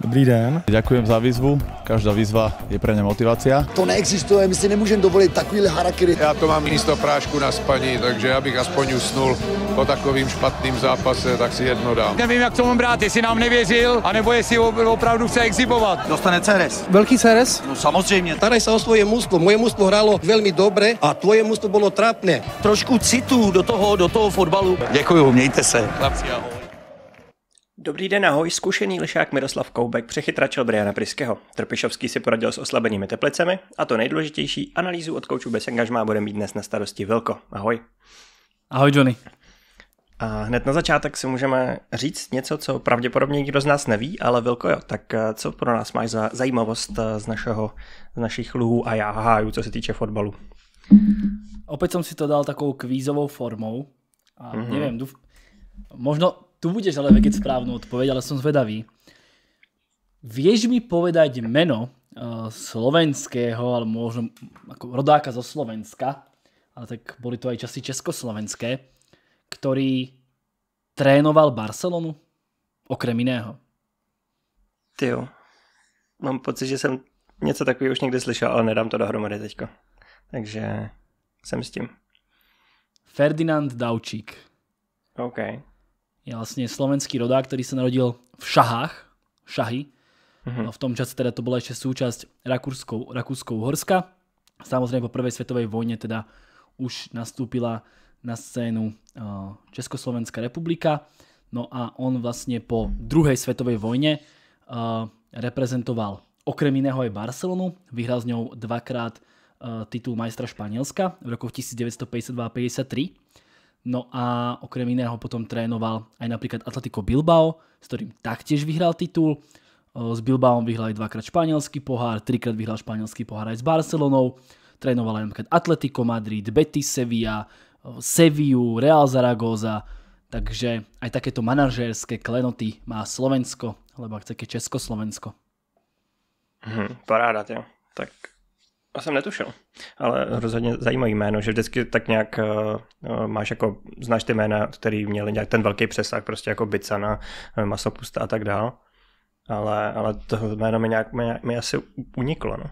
Dobrý den. Děkuji za výzvu. Každá výzva je pro ně motivace. To neexistuje, my si nemůžeme dovolit takovýhle harakiri. Já to mám místo prášku na spaní, takže já bych aspoň usnul po takovým špatným zápase, tak si jedno dám. Nevím, jak to mám brát, jestli nám nevěřil, anebo jestli opravdu chce exibovat. Dostane Ceres. Velký Ceres? No samozřejmě. Tady se o svoje mužstvo. Moje mužstvo hrálo velmi dobře a tvoje mužstvo bylo trapné. Trošku citu do toho, do toho fotbalu. Děkuji. mějte se. Chlapci, ahoj. Dobrý den, ahoj, zkušený lišák Miroslav Koubek přechytračil Briana Priského. Trpišovský si poradil s oslabenými teplicemi a to nejdůležitější, analýzu od koučů bez angažmá bude mít dnes na starosti Vilko. Ahoj. Ahoj, Johnny. A hned na začátek si můžeme říct něco, co pravděpodobně nikdo z nás neví, ale Vilko jo, tak eh, co pro nás máš za zajímavost eh, z, našeho, z našich luhů a já háju, co se týče fotbalu? Opět jsem si to dal takovou kvízovou formou a mm-hmm. nevím, duf... možno tu budeš ale vedieť správnu odpoveď, ale som zvedavý. Vieš mi povedať meno eh, slovenského, ale možno ako rodáka zo Slovenska, ale tak boli to aj časy československé, ktorý trénoval Barcelonu, okrem iného. Ty jo. Mám pocit, že jsem něco takového už někdy slyšel, ale nedám to dohromady teďko. Takže jsem s tím. Ferdinand Daučík. OK je vlastně slovenský rodák, který se narodil v Šahách, Šahy. Mm-hmm. v tom čase teda to byla ještě součást rakúskou, Rakouskou Horska. Samozřejmě po prvej světové vojně teda už nastoupila na scénu eh, Československá republika. No a on vlastně po druhé světové vojně eh, reprezentoval okrem jiného i Barcelonu, vyhrál s ňou dvakrát eh, titul majstra Španělska v rokoch 1952 a 53 No a okrem iného potom trénoval aj napríklad Atletico Bilbao, s ktorým taktiež vyhral titul. S Bilbaom vyhral aj dvakrát španielský pohár, trikrát vyhral španielský pohár aj s Barcelonou. Trénoval aj napríklad Atletico Madrid, Betis Sevilla, Sevilla, Real Zaragoza. Takže aj takéto manažérske klenoty má Slovensko, alebo ak také Československo. Hmm, paráda, tě. Tak to jsem netušil, ale rozhodně zajímavý jméno, že vždycky tak nějak uh, máš jako, znáš ty jména, který měli nějak ten velký přesah, prostě jako Bicana, eh, Masopusta a tak dál, ale, ale to jméno mi nějak, mi, mi asi uniklo, no.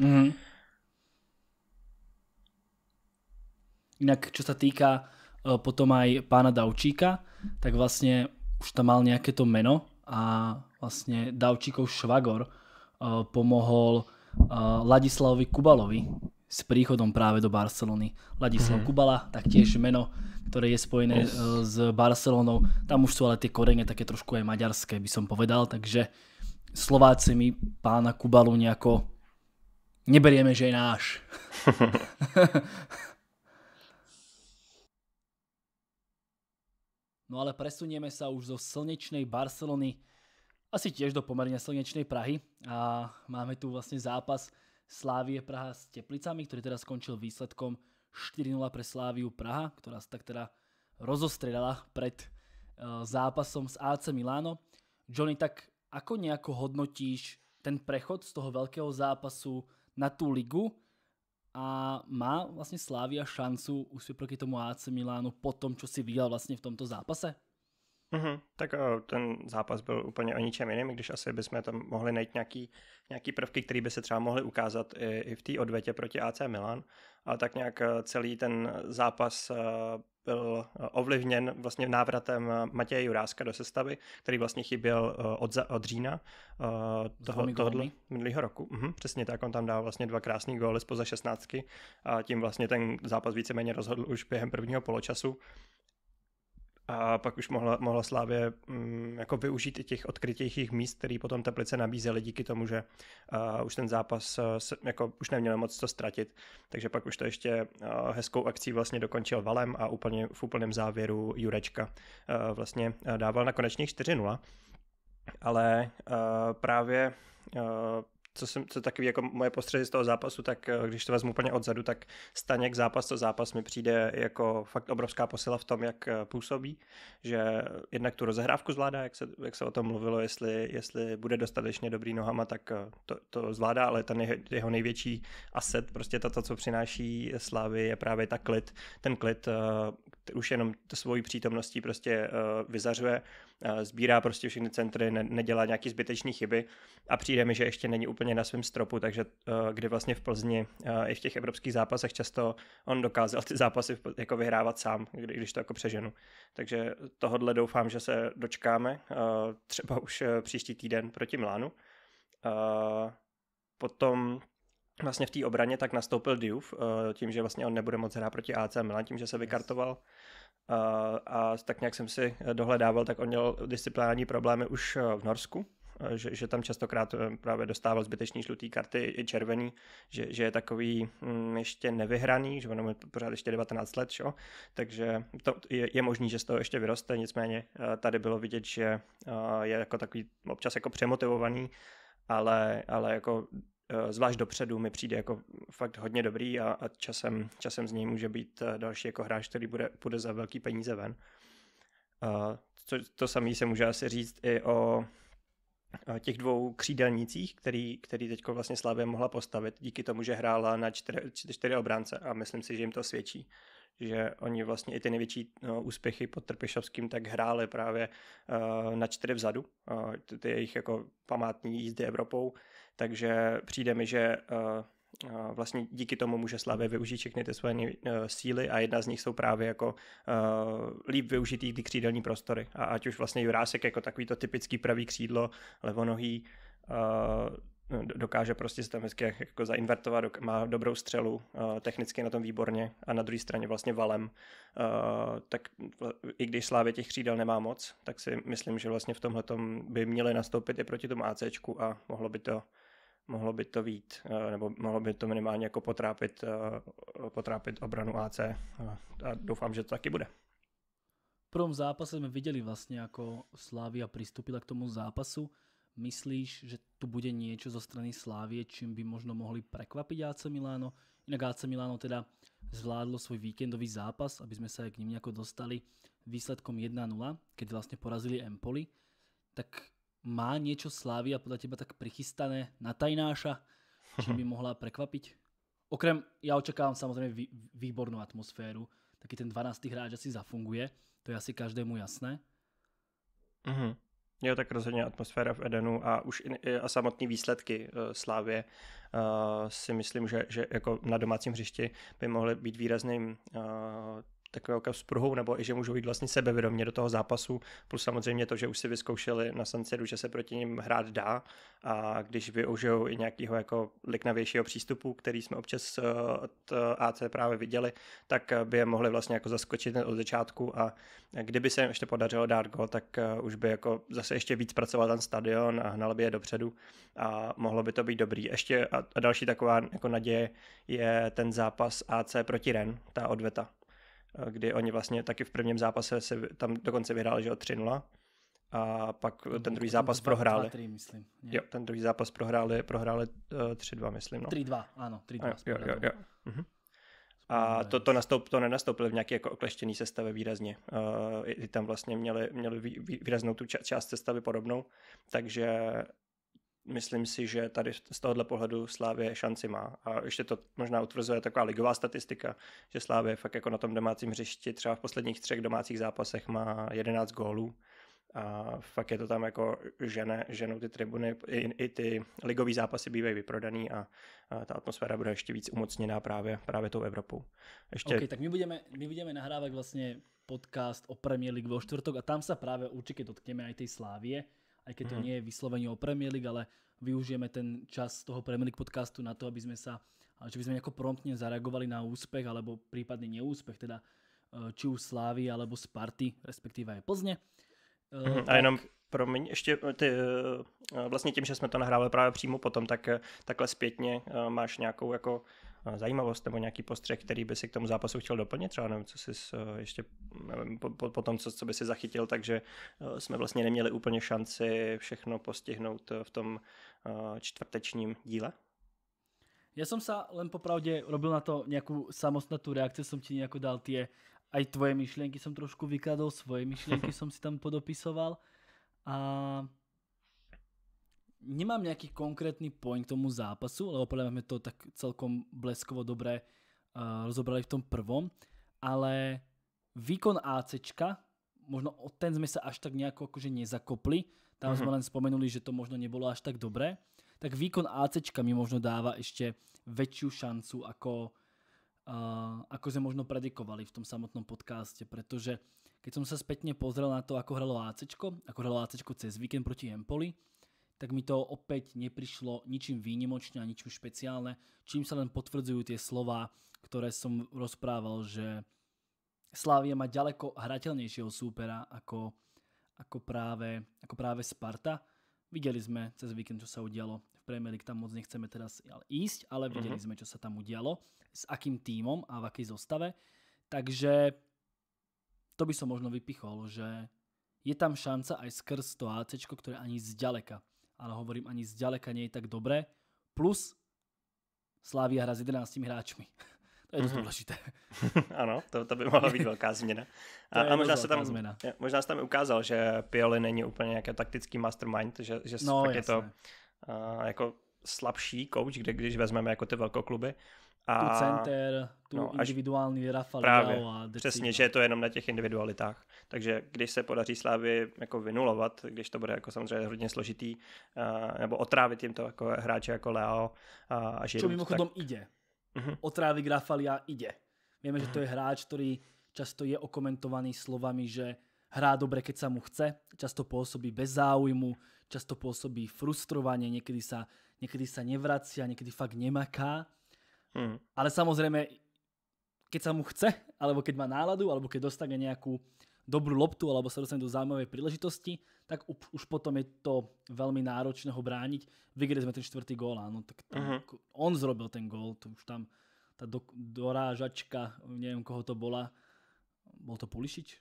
Mm-hmm. Jinak, čo se týká uh, potom aj pána Daučíka, tak vlastně už tam mal nějaké to jméno a vlastně Daučíkov švagor uh, pomohl uh, Ladislavovi Kubalovi s príchodom práve do Barcelony. Ladislav mm-hmm. Kubala, taktiež meno, ktoré je spojené yes. Uh, s Barcelonou. Tam už sú ale tie korene také trošku aj maďarské, by som povedal, takže Slováci mi pána Kubalu nejako neberieme, že je náš. no ale presunieme sa už zo slnečnej Barcelony asi tiež do pomerne slnečnej Prahy a máme tu vlastne zápas Slávie Praha s Teplicami, ktorý teda skončil výsledkom 4-0 pre Sláviu Praha, ktorá sa tak teda rozostredala pred e, zápasom s AC Milano. Johnny, tak ako nejako hodnotíš ten prechod z toho veľkého zápasu na tú ligu a má vlastne Slávia šancu uspieť proti tomu AC Milánu po tom, čo si videl vlastne v tomto zápase? Mm-hmm. Tak o, eh, ten zápas byl úplně o ničem jiným, když asi bychom tam mohli najít nějaký, nějaký prvky, které by se třeba mohly ukázat i, i v té odvetě proti AC Milan. A tak nějak eh, celý ten zápas eh, byl ovlivněn vlastně návratem Matěje Juráska do sestavy, který vlastně chyběl od, za, od října toho, toho minulého roku. Mhm, přesně tak, on tam dal vlastně dva krásné góly spoza šestnáctky a tím vlastně ten zápas víceméně rozhodl už během prvního poločasu a pak už mohla, mohla Slávě um, jako využít i těch odkrytějších míst, které potom Teplice nabízely díky tomu, že uh, už ten zápas uh, se, jako už neměl moc co ztratit, takže pak už to ještě uh, hezkou akcí vlastně dokončil Valem a úplně, v úplném závěru Jurečka uh, vlastně dával na konečných 4-0, ale uh, právě uh, co jsem, co takový jako moje postřehy z toho zápasu, tak eh, když to vezmu úplně odzadu, tak Staněk zápas to zápas mi přijde jako fakt obrovská posila v tom, jak eh, působí, že jednak tu rozehrávku zvládá, jak se, jak se o tom mluvilo, jestli, jestli bude dostatečně dobrý nohama, tak eh, to, to zvládá, ale ten jeho největší asset, prostě to, to co přináší Slávy, je právě ta klid, ten klid uh, už jenom svojí přítomností prostě uh, vyzařuje Eh, sbírá prostě všechny centry, ne, nedělá nějaký zbytečné chyby a přijde mi, že ještě není úplně na svém stropu, takže eh, kdy vlastně v Plzni eh, i v těch evropských zápasech často on dokázal ty zápasy jako vyhrávat sám, když to jako přeženu. Takže tohodle doufám, že se dočkáme, třeba už příští týden proti Mlánu. Potom vlastně v té obraně tak nastoupil Diouf, tím, že vlastně on nebude moc hrát proti AC Milan, tím, že se vykartoval. Yes a, a tak nějak jsem si dohledával, tak on měl disciplinární problémy už eh, v Norsku, eh, že, že tam častokrát eh, právě dostával zbytečný žlutý karty i červený, že, že je takový mm, ještě nevyhraný, že ono je pořád ještě 19 let, šo? takže to je, je možný, že z toho ještě vyroste, nicméně tady bylo vidět, že je jako takový občas jako přemotivovaný, ale, ale jako Eh, zvlášť dopředu mi přijde jako fakt hodně dobrý a, a časem, časem z něj může být eh, další jako hráč, který bude, bude za velký peníze ven. A eh, to, to samé se může asi říct i o těch dvou křídelnících, který, který teď vlastně Slávě mohla postavit díky tomu, že hrála na čtyři, čtyři obránce a myslím si, že jim to svědčí že oni vlastně i ty největší no, úspěchy pod Trpišovským tak hráli právě uh, na čtyři vzadu, uh, ty, jejich jako památní jízdy Evropou, takže přijde mi, že eh, eh, vlastně díky tomu může Slavě využít všechny ty svoje eh, síly a jedna z nich jsou právě jako líp využitý ty křídelní prostory. A ať už vlastně Jurásek jako takový to typický pravý křídlo, levonohý, dokáže prostě se tam hezky jako zainvertovat, má dobrou střelu, eh, technicky na tom výborně a na druhé straně vlastně valem, eh, tak i když Slávě těch křídel nemá moc, tak si myslím, že vlastně v tomhle by měli nastoupit i proti tomu ACčku a mohlo by to mohlo by to vít, eh, nebo mohlo by to minimálně jako potrápit, potrápit obranu AC a doufám, že to taky bude. V prvom zápase jsme viděli vlastně, jako Slávia přistupila k tomu zápasu Myslíš, že tu bude niečo zo strany Slávie, čím by možno mohli prekvapiť AC Miláno? Inak AC Miláno teda zvládlo svoj víkendový zápas, aby sme sa k ním nejako dostali výsledkom 1-0, keď vlastne porazili Empoli. Tak má niečo Slávia podľa teba tak prichystané na tajnáša, čím by mohla prekvapiť? Okrem, ja očakávam samozrejme výbornú atmosféru, taky ten 12. hráč asi zafunguje, to je asi každému jasné. Uh-huh. Jo, tak rozhodně atmosféra v Edenu a už i, a samotné výsledky uh, Slávě uh, si myslím, že, že jako na domácím hřišti by mohly být výrazným uh, takového kap s pruhou, nebo i že můžou jít vlastně sebevědomě do toho zápasu, plus samozřejmě to, že už si vyzkoušeli na Sanceru, že se proti ním hrát dá a když využijou i nějakého jako liknavějšího přístupu, který jsme občas eh, od eh, AC právě viděli, tak eh, by je mohli vlastně jako zaskočit od začátku a kdyby se jim ještě podařilo dát gol, tak už by jako zase ještě víc pracoval ten stadion a hnal by je dopředu a mohlo by to být dobrý. Ještě a další taková jako naděje je ten zápas AC proti Ren, ta odveta Eh, kdy oni vlastně taky v prvním zápase se tam dokonce vyhráli, že o 3-0 a pak no, ten druhý zápas dva, prohráli. 3, myslím. Jo, ten druhý zápas prohráli, prohráli uh, eh, 3-2, myslím. No. 3-2, ano, 3-2. A, jo, jo, jo. Uh-huh. A to, to, nastoup, to nenastoupili v nějaké jako okleštěné sestavě výrazně. Uh, I tam vlastně měli, měli vý, výraznou tu ča- část sestavy podobnou, takže myslím si, že tady z tohohle pohledu Slávě šanci má. A ještě to možná utvrzuje taková ligová statistika, že Slávě fakt jako na tom domácím hřišti třeba v posledních třech domácích zápasech má 11 gólů. A fakt je to tam jako žene, ženou ty tribuny, i, i ty ligové zápasy bývají vyprodaný a, a ta atmosféra bude ještě víc umocněná právě, právě tou Evropou. Ještě... Okay, tak my budeme, my budeme nahrávat vlastně podcast o Premier League vo čtvrtok a tam se právě určitě dotkneme i té Slávie aj keď to mhm. nie je vyslovene o Premier League, ale využijeme ten čas toho Premier League podcastu na to, aby sme sa, že by sme nejako promptne zareagovali na úspech alebo prípadný neúspech, teda e, či už Slávy alebo Sparty, respektíve aj e, mhm, tak, A jenom mě ještě e, ty, vlastně tím, že jsme to nahrávali právě přímo potom, tak takhle zpětně máš nějakou jako Eh, zajímavost nebo nějaký postřeh, který by si k tomu zápasu chtěl doplnit, třeba nevím, co jsi eh, ještě nevím, po, po, po tom, co, co by si zachytil, takže eh, jsme vlastně neměli úplně šanci všechno postihnout v tom čtvrtečním díle. Já jsem se len popravdě robil na to nějakou samostatnou reakci, jsem ti nějak dal ty aj tvoje myšlenky jsem trošku vykladal, svoje myšlenky, jsem si tam podopisoval a nemám nejaký konkrétny point k tomu zápasu, lebo podľa mňa to tak celkom bleskovo dobre uh, rozobrali v tom prvom, ale výkon ACčka, možno o ten sme sa až tak nejako akože nezakopli, tam mm-hmm. sme len spomenuli, že to možno nebolo až tak dobré, tak výkon ACčka mi možno dáva ešte väčšiu šancu ako Uh, ako sme možno predikovali v tom samotnom podcaste, pretože keď som sa spätne pozrel na to, ako hralo ACčko, ako hralo ACčko cez víkend proti Empoli, tak mi to opäť neprišlo ničím výnimočne a ničím špeciálne, čím sa len potvrdzujú tie slova, ktoré som rozprával, že Slávia má ďaleko hratelnejšieho súpera ako, ako, práve, ako práve Sparta. Videli sme cez víkend, čo sa udialo v Premier League, tam moc nechceme teraz ísť, ale videli uh-huh. sme, čo sa tam udialo, s akým tímom a v akej zostave. Takže to by som možno vypichol, že je tam šanca aj skrz to AC, ktoré ani zďaleka ale hovorím ani zďaleka nie je tak dobré. Plus Slávia hra s 11 hráčmi. To je dost mhm. důležité. ano, to, to by mohla být velká změna. A, a možná, se tam, změna. možná se tam ukázal, že Pioli není úplně nějaký taktický mastermind, že, že no, jasné. je to uh, jako slabší coach, kde, když vezmeme jako ty velkokluby, a, tu center, tu no, individuální Rafa právě, a Deciba. Přesně, že je to jenom na těch individualitách. Takže když se podaří Slávy jako vynulovat, když to bude jako samozřejmě hodně složitý, uh, nebo otrávit jim to jako hráče jako Leo a, a Žirut. Čo mimochodom tak... ide. Uh-huh. Mhm. Otrávit Rafalia ide. Víme, uh-huh. že to je mhm. hráč, který často je okomentovaný slovami, že hrá dobre, keď sa mu chce, často pôsobí bez záujmu, často pôsobí frustrovanie, niekedy sa, niekedy sa nevracia, niekedy fakt nemaká Mm. Ale samozrejme, keď sa mu chce, alebo keď má náladu, alebo keď dostane nejakú dobrú loptu, alebo sa dostane do zaujímavej príležitosti, tak už potom je to veľmi náročné ho brániť. Vygrali sme ten čtvrtý gól, áno, tak tam, uh on zrobil ten gól, to už tam tá do, dorážačka, neviem koho to bola, bol to Pulišič?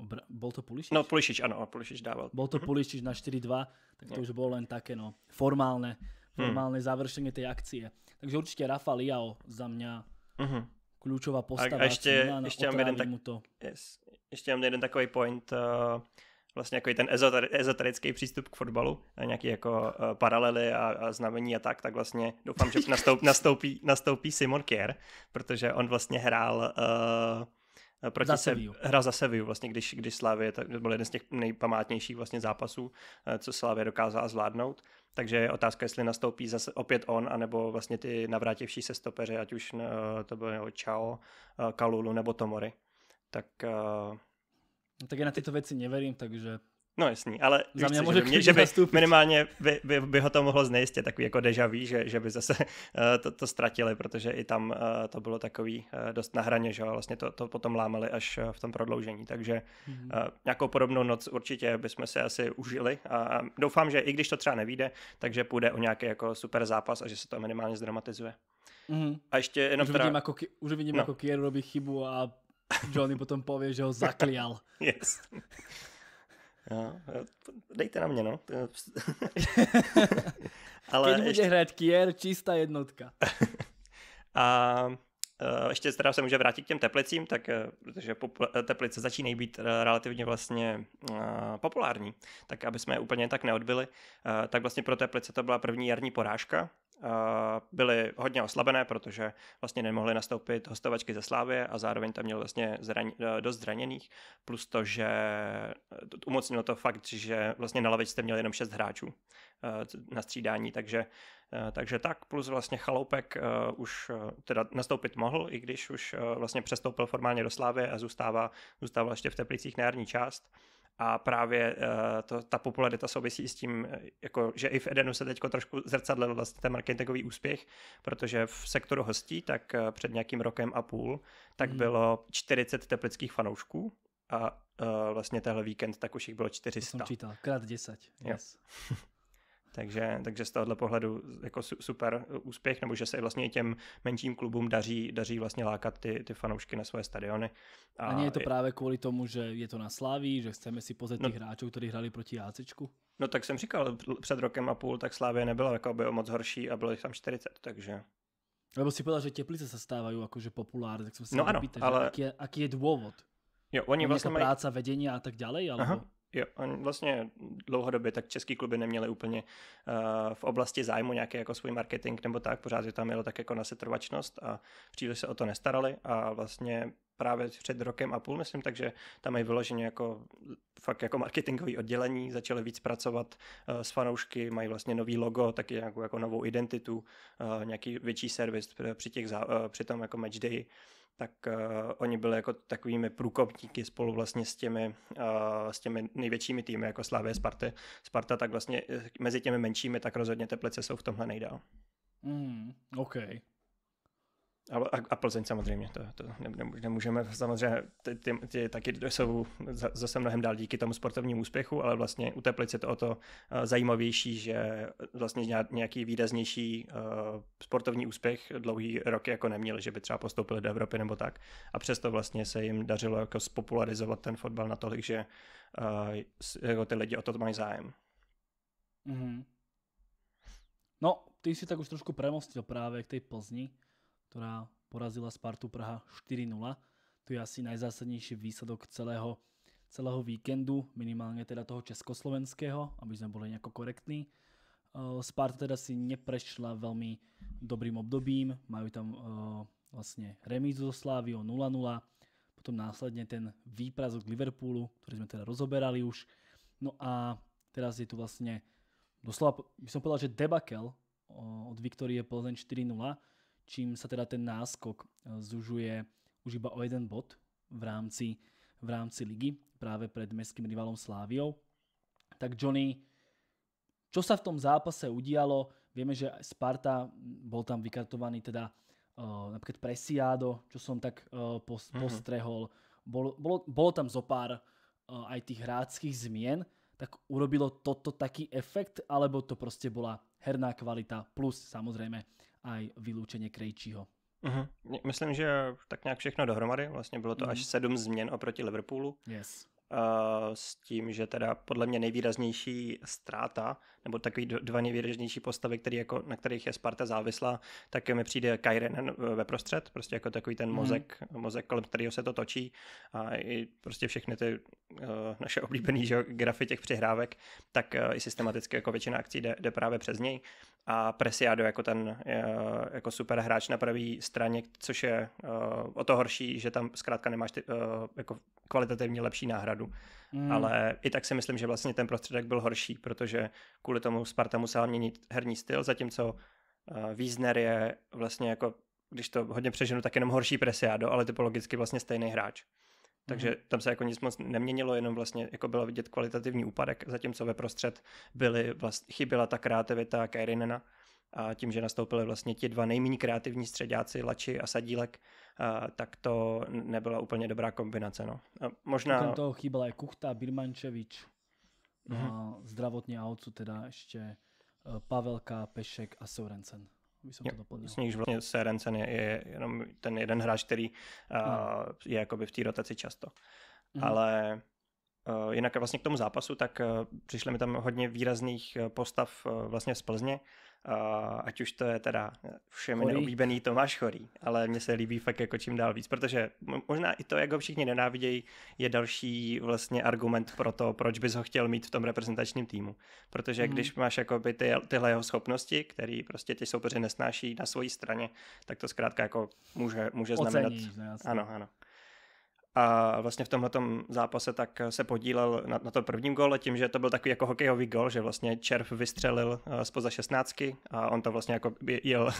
Obra- bol to Pulišič? No Pulišič, áno, Pulišič dával. Bol to mhm. Pulišič na 4-2, tak to no. už bolo len také no, formálne, hmm. formálne hmm. završenie tej akcie. Takže určite Rafa Liao za mňa uh-huh. kľúčová postava. A, ještě ešte, Milan, ešte, mám jeden tak, to. Yes, ešte mám jeden takový point, uh, vlastně jako ten ezoterický přístup k fotbalu a nějaký jako uh, paralely a, a znamení a tak, tak vlastně doufám, že nastoup, nastoupí, nastoupí Simon Kier, protože on vlastně hrál uh, proti za se, hra za Seviu, vlastně, když, když Slavě, to byl jeden z těch nejpamátnějších vlastně zápasů, co Slavě dokázala zvládnout. Takže je otázka, jestli nastoupí zase opět on, anebo vlastně ty navrátivší se stopeři, ať už eh, to bylo Čao, eh, Kalulu nebo Tomory. Tak... Uh... No, tak já na tyto věci neverím, takže No jasný, ale za mě chci, může že, mě, že by minimálně by, by, by ho to mohlo znejistit, takový jako deja vu, že, že by zase uh, to, to ztratili, protože i tam uh, to bylo takový uh, dost na hraně, že vlastně to, to potom lámali až v tom prodloužení, takže mm-hmm. uh, nějakou podobnou noc určitě bychom se asi užili a, a doufám, že i když to třeba nevíde, takže půjde o nějaký jako super zápas a že se to minimálně zdramatizuje. Mm-hmm. A ještě jenom už teda... vidím, jako, už vidím, no. jako Kier robí chybu a Johnny potom pově, že ho zaklial. yes. Jo, dejte na mě, no. Ale Keď bude ještě... hrát Kier, čistá jednotka. a Uh, ještě teda se může vrátit k těm teplicím, tak, eh, protože teplice začínají být eh, relativně vlastně uh, populární, tak aby jsme je úplně tak neodbili, uh, tak vlastně pro teplice to byla první jarní porážka, Eh, byly hodně oslabené, protože vlastně nemohly nastoupit hostovačky ze Slávie a zároveň tam měl vlastně zraň, eh, dost zraněných, plus to, že eh, umocnilo to fakt, že vlastně na lavičce měl jenom šest hráčů na střídání, takže, takže tak, plus vlastně Chaloupek už teda nastoupit mohl, i když už vlastně přestoupil formálně do Slávy a zůstává, zůstával ještě v Teplicích na jarní část a právě eh, to, ta popularita souvisí s tím, eh, jako, že i v Edenu se teď trošku zrcadlil vlastně ten marketingový úspěch, protože v sektoru hostí, tak eh, před nějakým rokem a půl, tak hmm. bylo 40 teplických fanoušků a uh, vlastně tenhle víkend tak už jich bylo 400. To jsem čítal, krát 10. Yes. Jo. Takže, takže z tohohle pohledu jako super úspěch, nebo že se vlastně i těm menším klubům daří, daří vlastně lákat ty, ty fanoušky na svoje stadiony. A, a je to právě kvůli tomu, že je to na Slaví, že chceme si pozet no, těch hráčů, kteří hráli proti Jácečku? No tak jsem říkal, před rokem a půl tak Slávě nebyla jako by moc horší a bylo jich tam 40, takže... Nebo si povedal, že Teplice se stávají jakože populární, tak jsem se no ano, pýtal, ale... aký, je, aký je důvod? Jo, oni jako vlastně mají... práce, vedení a tak dále, alebo... Aha. Jo, on vlastně dlouhodobě tak český kluby neměly úplně uh, v oblasti zájmu nějaký jako svůj marketing nebo tak, pořád je tam jelo tak jako nasetrvačnost a příliš se o to nestarali a vlastně právě před rokem a půl, myslím, takže tam mají vyloženě jako fakt jako marketingový oddělení, začali víc pracovat uh, s fanoušky, mají vlastně nový logo, taky nějakou jako novou identitu, uh, nějaký větší servis při, těch, uh, při tom jako matchday tak uh, oni byli jako takovými průkopníky spolu vlastně s těmi, uh, s těmi největšími týmy, jako Slavě, Sparty. Sparta tak vlastně eh, mezi těmi menšími, tak rozhodně Teplice jsou v tomhle nejdál. Mm, OK, a, a Plzeň samozřejmě, to, to nemůžeme, samozřejmě ty, ty, ty taky jsou zase mnohem dál díky tomu sportovnímu úspěchu, ale vlastně u Teplic je to o to eh, zajímavější, že vlastně nějaký výraznější eh, sportovní úspěch dlouhý roky jako neměli, že by třeba postoupili do Evropy nebo tak a přesto vlastně se jim dařilo jako spopularizovat ten fotbal natolik, že eh, jako ty lidi o to mají zájem. Mm-hmm. No, ty si tak už trošku premostil právě k tej Plzni ktorá porazila Spartu Praha 4-0. To je asi najzásadnejší výsledok celého, celého víkendu, minimálne teda toho československého, aby sme boli nejako korektní. Eh, Sparta teda si neprešla veľmi dobrým obdobím, majú tam uh, eh, vlastne remízu Slávy o 0-0, potom následne ten výprazok Liverpoolu, ktorý sme teda rozoberali už. No a teraz je tu vlastne doslova, by som povedal, že debakel eh, od Viktorie Plzeň 4-0, čím sa teda ten náskok eh, zužuje už iba o jeden bod v rámci, v rámci ligy práve pred mestským rivalom Sláviou. Tak Johnny, čo sa v tom zápase udialo? Vieme, že Sparta hm, bol tam vykartovaný teda uh, eh, napríklad Presiado, čo som tak uh, eh, Mm-hmm. Bolo, bolo, bolo tam zopár uh, aj tých hráckých zmien, tak urobilo toto taký efekt, alebo to prostě byla herná kvalita plus samozřejmě aj vylúčenie Krejčího. Uh-huh. Myslím, že tak nějak všechno dohromady. Vlastně bylo to uh-huh. až sedm změn oproti Liverpoolu. Yes. Uh, s tím, že teda podle mě nejvýraznější ztráta, nebo takový dva nejvýraznější postavy, který jako, na kterých je Sparta závislá, tak mi přijde Kairen ve prostřed, prostě jako takový ten mhm. mozek, mm. mozek kolem kterého se to točí a i prostě všechny ty uh, naše oblíbené grafy těch přihrávek, tak uh, i systematicky jako většina akcí jde, jde právě přes něj a Presiado jako ten eh, jako super hráč na pravé straně, což je eh, o to horší, že tam zkrátka nemáš ty, eh, jako kvalitativně lepší náhradu. Mm. Ale i tak si myslím, že vlastně ten prostředek byl horší, protože kvůli tomu Sparta musela měnit herní styl, zatímco Wiesner je vlastně jako, když to hodně přeženu, tak jenom horší Presiado, ale typologicky vlastně stejný hráč. Takže mhm. tam se jako nic moc neměnilo, jenom vlastně jako bylo vidět kvalitativní úpadek, zatímco ve prostřed byly vlastně chyběla ta kreativita Kairinena a tím, že nastoupili vlastně ti dva nejméně kreativní středáci, Lači a Sadílek, a, tak to nebyla úplně dobrá kombinace. No. A možná... tam toho chyběla i Kuchta, Birmančevič, mm-hmm. a zdravotně a teda ještě e, Pavelka, Pešek a Sorensen aby se jo, to doplnilo. vlastně Serencen je, je jenom ten jeden hráč, který uh, je jakoby v té rotaci často. Mm. Ale uh, jinak vlastně k tomu zápasu, tak uh, e, přišly mi tam hodně výrazných e, postav uh, vlastně z Plzně. Eh, ať už to je teda eh, všemi neoblíbený Tomáš Chorý, ale mně se líbí fakt jako čím dál víc, protože možná i to, jak ho všichni nenávidějí, je další vlastně argument pro to, proč bys ho chtěl mít v tom reprezentačním týmu. Protože hmm. když máš jako by ty, tyhle jeho schopnosti, které prostě ty soupeři nesnáší na své straně, tak to zkrátka jako může, může znamenat... Oceníš, no, ano, ano a vlastně v tomhle zápase tak se podílel na, na to prvním gole tím, že to byl takový jako hokejový gol, že vlastně Červ vystřelil uh, spoza 16 a on to vlastně jako jel, uh,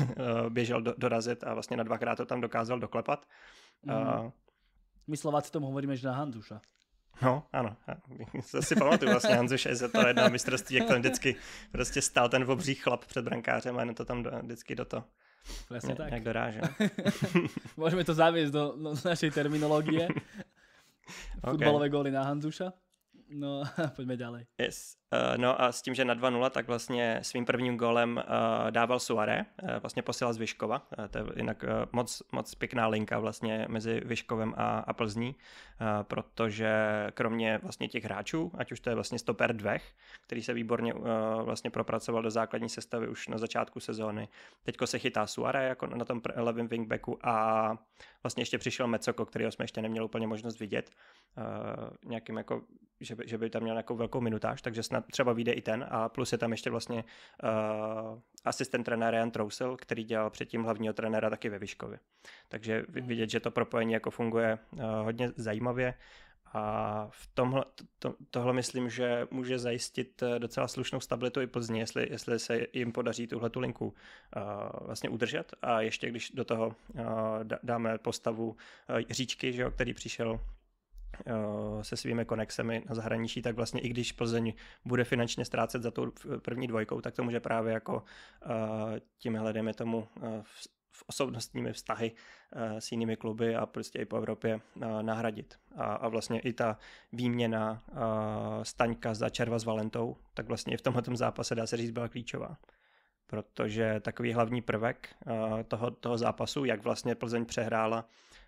běžel do, dorazit a vlastně na dvakrát to tam dokázal doklepat. Mm. Uh, My Slováci tomu hovoríme, že na Hanzuša. No, ano. Já si pamatuju vlastně to jedna mistrovství, jak tam vždycky prostě stál ten obří chlap před brankářem a jen to tam vždycky do to Presne tak. Jak doráže. Môžeme to zaviesť do, do našej terminológie. Futbalové okay. góly na Hanzuša. No a poďme ďalej. Yes. Eh, no a s tím, že na 2-0, tak vlastně svým prvním golem eh, dával Suare, eh, vlastně posílal z Vyškova, to je jinak moc, moc pěkná linka vlastně mezi Vyškovem a, a Plzní, protože kromě vlastně těch hráčů, ať už to je vlastně stoper dvech, který se výborně vlastně propracoval do základní sestavy už na začátku sezóny, teďko se chytá Suare jako na tom levém wingbacku a vlastně ještě přišel Mecoko, kterého jsme ještě neměli úplně možnost vidět, nějakým jako, že by, že by tam měl nějakou velkou minutáž, takže snad třeba vyjde i ten a plus je tam ještě vlastně uh, asistent trenéra Jan Trousel, který dělal předtím hlavního trenéra taky ve Vyškově. Takže hmm. vidět, že to propojení jako funguje uh, hodně zajímavě a v tomhle, to, tohle myslím, že může zajistit eh, docela slušnou stabilitu i Plzně, jestli, jestli se jim podaří tuhle tu linku uh, vlastně udržet. A ještě když do toho uh, dáme postavu uh, Říčky, že jo, který přišel Eh, se svými konexemi na zahraničí, tak vlastně i když Plzeň bude finančně ztrácet za tou první dvojkou, tak to může právě jako eh, tím hledeme tomu, eh, v osobnostními vztahy s jinými kluby a prostě i po Evropě nahradit. A, a vlastně i ta výměna Staňka za Červa s Valentou, tak vlastně i v tomhle zápase dá se říct byla klíčová. Protože takový hlavní prvek toho, toho zápasu, jak vlastně Plzeň přehrála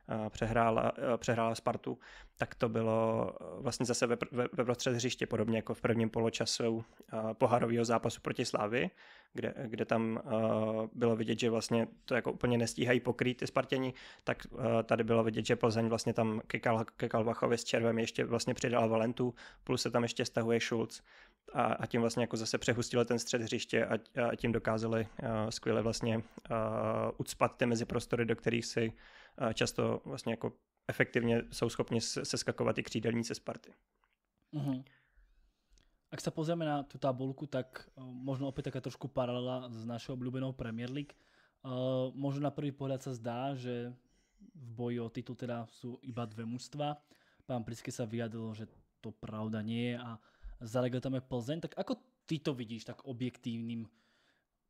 Eh, přehrála, eh, přehrála Spartu, tak to bylo eh, vlastně zase ve, ve, ve prostřed hřiště, podobně jako v prvním poločasu poharového zápasu proti Slávy, kde, kde tam bylo vidět, že vlastně to jako úplně nestíhají pokrýt ty Spartěni, tak tady bylo vidět, že Plzeň vlastně tam kekal kekal Vachovi s Červem ještě vlastně přidal Valentu, plus se tam ještě stahuje Schulz a, a tím vlastně jako zase přehustili ten střed hřiště a, a tím dokázali skvěle vlastně ucpat ty mezi prostory, do kterých si často vlastně jako efektivně jsou schopni seskakovat i křídelníci Sparty. Mm-hmm. Ak se pozrieme na tu tabulku, tak eh, možno opět taká trošku paralela s našou oblíbenou Premier League. Uh, možno na prvý pohled se zdá, že v boji o titul teda jsou iba dve mužstva. Pán Priske se vyjadril, že to pravda nie je a zaregl tam je Plzeň. Tak ako ty to vidíš tak objektívnym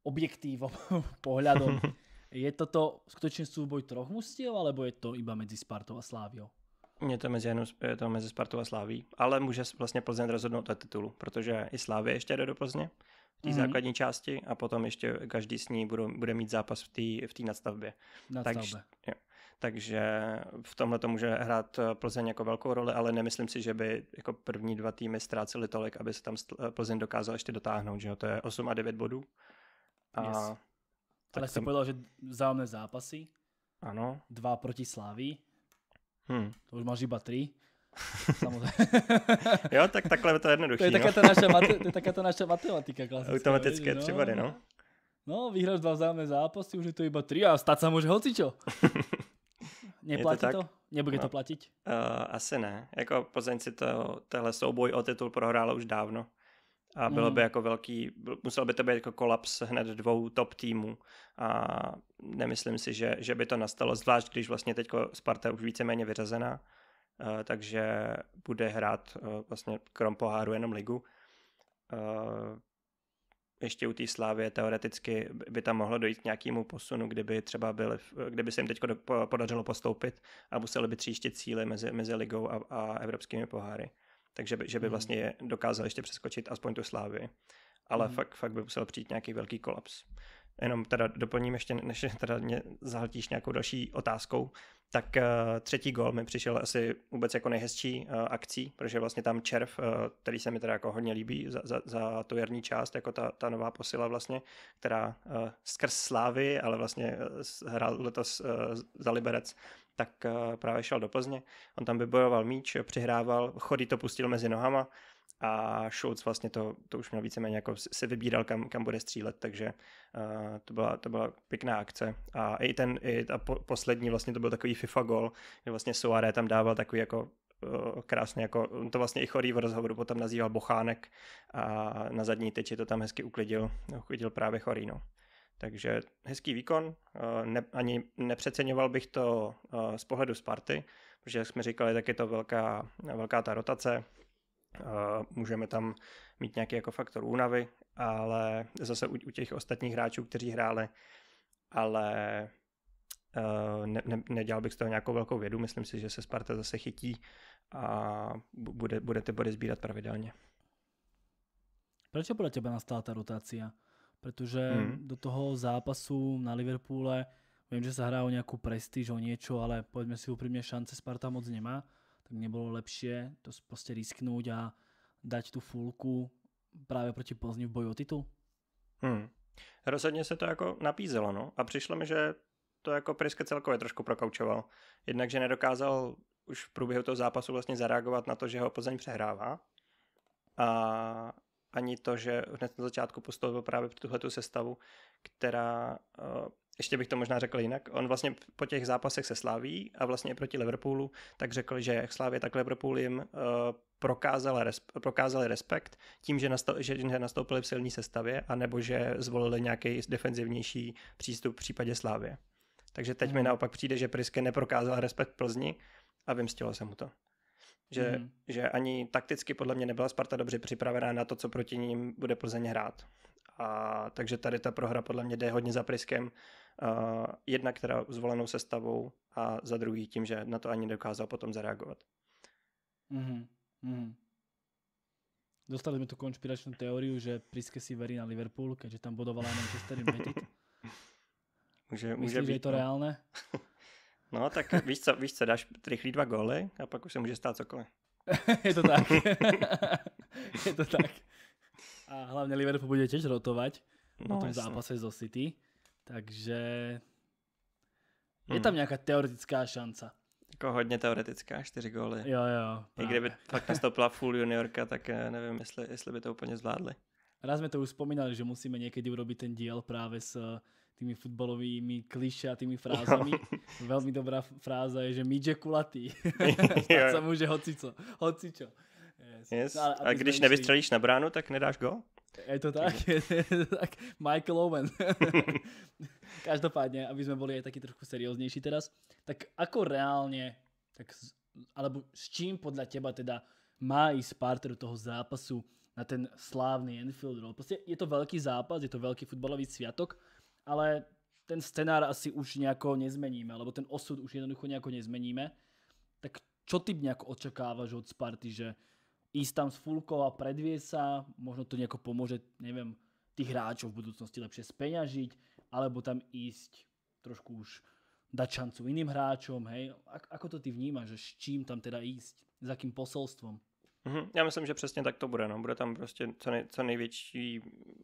objektívom, pohľadom? Je toto skutečně souboj troch mustiev, alebo je to iba mezi Spartou a Sláviou? Je to mezi, jenom, je to mezi Spartou a Sláví, ale může vlastně Plzeň rozhodnout o titulu, protože i Slávě ještě jde do Plzně v té mm základní části a potom ještě každý s ní budou, bude mít zápas v té v nadstavbě. nadstavbě. Takže, jo. Takže v tomhle to může hrát eh, Plzeň jako velkou roli, ale nemyslím si, že by jako první dva týmy ztrácely tolik, aby se tam eh, Plzeň dokázal ještě dotáhnout. Že jo? To je 8 a 9 bodů. A yes. Tak Ale jsem... tam... povedal, že vzájomné zápasy. Ano. Dva proti Slávii. Hmm. To už máš iba tři. Samozřejmě. jo, tak takhle je to jednoduché. To je no. ta to je taká ta naše matematika klasická. Automatické vidíš, no. no. No, vyhráš dva vzájemné zápasy, už je to iba tri a stát se může hocičo. Neplatí to, to? Nebude no. to platit? Uh, asi ne. Jako Plzeň si to, tehle souboj o titul prohrála už dávno a bylo mm. by jako velký, musel by to být jako kolaps hned dvou top týmů a nemyslím si, že, že by to nastalo, zvlášť když vlastně teď Sparta už víceméně vyřazená, eh, takže bude hrát eh, vlastně krom poháru jenom ligu. Eh, ještě u té slávy teoreticky by tam mohlo dojít k nějakému posunu, kdyby třeba byli, kdyby se jim teď podařilo postoupit a museli by tříštit cíly mezi, mezi ligou a, a evropskými poháry takže že by hmm. vlastně dokázal ještě přeskočit aspoň tu slávy. Ale mm. fakt, fakt by musel přijít nějaký velký kolaps. Jenom teda doplním ještě, než teda mě zahltíš nějakou další otázkou, tak eh, třetí gol mi přišel asi vůbec jako nejhezčí eh, akcí, protože vlastně tam Červ, eh, který se mi teda jako hodně líbí za, za, za tu jarní část, jako ta, ta nová posila vlastně, která skrz slávy, ale vlastně hrál letos za Liberec, tak eh, právě šel do Plzně. On tam vybojoval míč, přihrával, chody to pustil mezi nohama a Schultz vlastně to, to už měl víceméně jako se vybíral, kam, kam bude střílet, takže uh, to, byla, to byla pěkná akce. A i ten, i ta po, poslední vlastně to byl takový FIFA gol, kdy vlastně Suárez tam dával takový jako uh, krásně, jako on to vlastně i chorý v rozhovoru potom nazýval Bochánek a na zadní tyči to tam hezky uklidil, uklidil právě chorý, no. Takže hezký výkon, eh, ne, ani nepřeceňoval bych to eh, z pohledu Sparty, protože jak jsme říkali, tak je to velká, velká ta rotace, eh, můžeme tam mít nějaký jako faktor únavy, ale zase u, u těch ostatních hráčů, kteří hráli, ale ne, ne, nedělal bych z toho nějakou velkou vědu, myslím si, že se Sparta zase chytí a bude, bude ty body sbírat pravidelně. Proč podle tebe nastala ta rotácia? pretože mm. do toho zápasu na Liverpoole viem, že sa hrá o nejakú prestíž, o niečo, ale povedzme si úprimne, šance Sparta moc nemá, tak nebolo lepšie to proste risknúť a dať tu fulku právě proti Plzni v boji o titul? Hmm. Rozhodně se to jako napízelo, no. A přišlo mi, že to jako Priske celkově trošku prokoučoval. Jednak, že nedokázal už v průběhu toho zápasu vlastně zareagovat na to, že ho Plzeň přehrává. A ani to, že hned na začátku postoupil právě pro tuhle sestavu, která, eh, ještě bych to možná řekl jinak, on vlastně po těch zápasech se slaví a vlastně proti Liverpoolu, tak řekl, že jak Slávě, tak Liverpool jim eh, prokázali, resp- prokázali respekt tím, že, nasto- že nastoupili v silní sestavě, anebo že zvolili nějaký defenzivnější přístup v případě Slávě. Takže teď mi mhm. naopak přijde, že Priske neprokázal respekt Plzni a vymstilo se mu to. Že, mm. že ani takticky podle mě nebyla Sparta dobře připravená na to, co proti ním bude Plzeň hrát. A, takže tady ta prohra podle mě jde hodně za pryskem. Uh, jedna, která zvolenou sestavou a za druhý tím, že na to ani dokázal potom zareagovat. mm Mm. Dostali jsme tu konšpiračnou teorii, že Priske si verí na Liverpool, keďže tam bodovala Manchester United. Může, může Myslíš, že je to no. reálné? No, tak víš co, víš co, dáš rychlý dva góly a pak už se může stát cokoliv. je to tak. je to tak. A hlavně Liverpool bude těž rotovat, no, po tom jasný. zápase z City. Takže je hmm. tam nějaká teoretická šance. Jako hodně teoretická, čtyři góly. Jo, jo. Právě. I kdyby pak nastoupila full juniorka, tak eh, nevím, jestli, jestli by to úplně zvládli. Raz jsme to už spomínali, že musíme někdy urobit ten díl právě s tými futbalovými kliše a tými frázami. No. Velmi dobrá fráza je, že míč je kulatý. Stát se může hocico. hocičo. Yes. Yes. No, a, a když zmenšili... nevystřelíš na bránu, tak nedáš go? Je to tak, je to tak. Michael Owen. Každopádně, aby jsme boli aj taky trošku serióznější teraz, tak ako reálně, tak, alebo s čím podle teba teda má i Sparta toho zápasu na ten slávný Enfield Prostě je to velký zápas, je to velký futbalový sviatok ale ten scenár asi už nejako nezmeníme, alebo ten osud už jednoducho nejako nezmeníme. Tak čo ty nejako očakávaš od Sparty, že ísť tam s Fulkou a predvie sa, možno to nejako pomôže, neviem, tých hráčov v budúcnosti lepšie speňažiť, alebo tam ísť trošku už dať šancu iným hráčom, hej? Ako to ty vnímaš, že s čím tam teda ísť? S jakým posolstvom? Mhm, já myslím, že přesně tak to bude. No. Bude tam prostě co, nej, co největší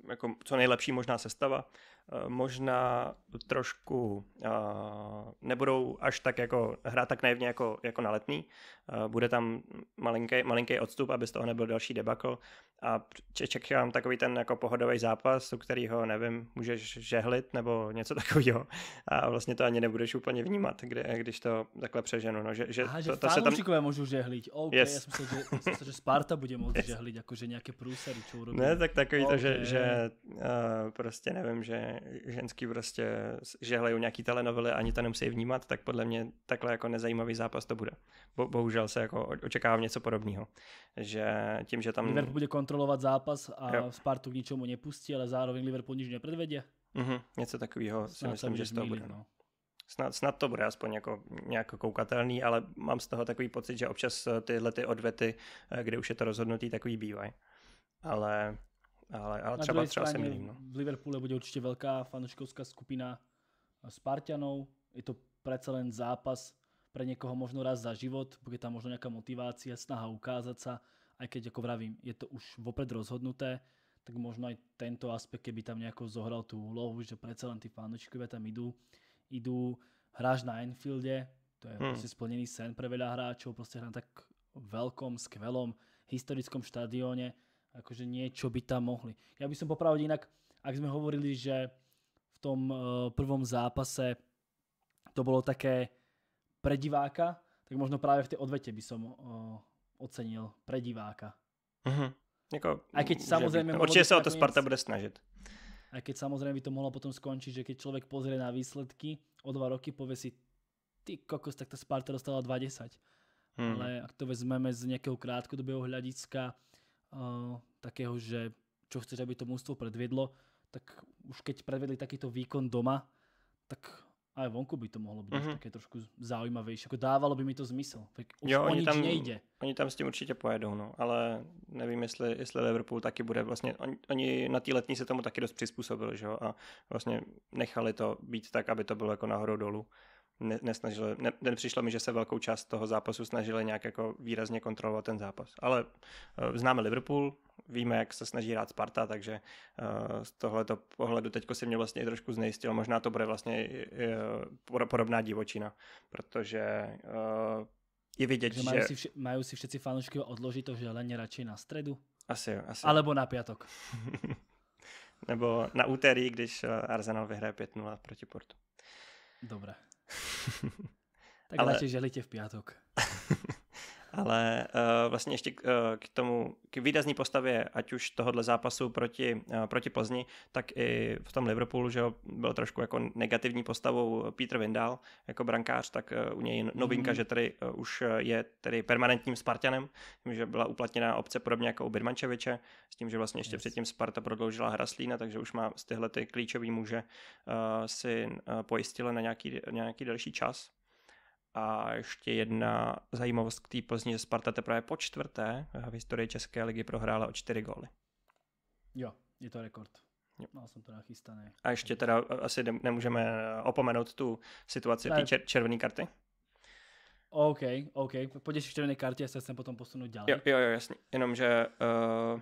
jako co nejlepší možná sestava, eh, možná trošku eh, nebudou až tak jako hrát tak naivně jako, jako na letný, eh, bude tam malinký, malinký odstup, aby z toho nebyl další debakl a čekám takový ten jako pohodový zápas, u kterého, nevím, můžeš žehlit nebo něco takového a vlastně to ani nebudeš úplně vnímat, kdy, když to takhle přeženu. No, že, že, Aha, že to, to se tam... můžu žehlit, OK, yes. já jsem se, že, že Sparta bude moct yes. žehlit, jakože nějaké průsery. Ne, tak takový okay. to, že, že uh, prostě nevím, že ženský prostě žehlejí nějaký telenovely a ani to nemusí vnímat, tak podle mě takhle jako nezajímavý zápas to bude. Bo, bohužel se jako očekávám něco podobného. Že tím, že tam... Liverpool bude kontrolovat zápas a jo. Spartu k ničemu nepustí, ale zároveň Liverpool nič nepredvedě. mm něco takového si myslím, že z toho bude. No snad, snad to bude aspoň jako nějak koukatelný, ale mám z toho takový pocit, že občas eh, tyhle ty odvety, eh, kde už je to rozhodnutý, takový bývají. Ale ale, ale třeba, třeba se milím. No. V Liverpoole bude určitě velká fanúškovská skupina eh, Parťanou. Je to přece jen zápas pro někoho možno raz za život, bude tam možno nejaká motivácia, snaha ukázat se, aj keď jako vravím, je to už vopred rozhodnuté, tak možno i tento aspekt, keby tam nějak zohral tu úlohu, že přece jen ty fanúšikovia tam idú, idú, hráš na Enfielde, to je hmm. prostě splněný sen pre veľa hráčov, proste hrám tak velkom, skvelom, historickom štadióne, akože niečo by tam mohli. Ja by som popravil inak, ak sme hovorili, že v tom eh, prvom zápase to bolo také pre diváka, tak možno právě v té odvete by som eh, ocenil pre diváka. mm a keď samozřejmě... Určitě se o to Sparta bude snažit. A keď samozřejmě by to mohlo potom skončit, že keď člověk pozrie na výsledky o dva roky, povie si, ty kokos, tak tá Sparta dostala 20. Mhm. Ale ak to vezmeme z nejakého krátkodobého hľadiska, Eh, takého, že čo chceš, aby to mužstvo predviedlo, tak už keď predvedli takýto výkon doma, tak aj vonku by to mohlo být mm-hmm. také trošku zaujímavejšie. Ako dávalo by mi to zmysl. Tak už jo, oni tam, nejde. Oni tam s tím určitě pojedou, no. ale nevím, jestli, jestli Liverpool taky bude. Vlastně oni, oni na té letní se tomu taky dost přizpůsobili že jo? a vlastně nechali to být tak, aby to bylo jako nahoru dolů ne, nesnažili, ne, nepřišlo mi, že se velkou část toho zápasu snažili nějak jako výrazně kontrolovat ten zápas. Ale uh, známe Liverpool, víme, jak se snaží rád Sparta, takže uh, z tohleto pohledu teďko se mě vlastně trošku znejistil. Možná to bude vlastně uh, podobná divočina, protože uh, je vidět, že... mají si, vši, mají si všetci fanoušky odložit to želeně radši na středu, Asi jo, asi. Alebo na piatok. Nebo na úterý, když Arsenal vyhraje 5-0 proti Portu. Dobré. tak Ale... naše želitě v pátok. Ale uh, vlastně ještě k, uh, eh, k tomu, k výrazní postavě, ať už tohohle zápasu proti, uh, proti Plzni, tak i v tom Liverpoolu, že byl trošku jako negativní postavou Peter Vindal jako brankář, tak uh, u něj mhm. novinka, mm. že tady uh, už je tedy permanentním Spartanem, tím, že byla uplatněná obce podobně jako u Birmančeviče, s tím, že vlastně ještě yes. předtím Sparta prodloužila Hraslína, takže už má z tyhle ty klíčový muže uh, si uh, pojistila na nějaký, nějaký další čas. A ještě jedna zajímavost k té Plzni, že Sparta teprve po čtvrté eh, v historii České ligy prohrála o čtyři góly. Jo, je to rekord. Mal jsem to nachystané. A ještě teda eh, asi nemůžeme eh, opomenout tu situaci té čer- červené karty. OK, OK. Pojď ještě k červené kartě, já se sem potom posunu dál. Jo, jo, jo, jasně. Jenomže uh,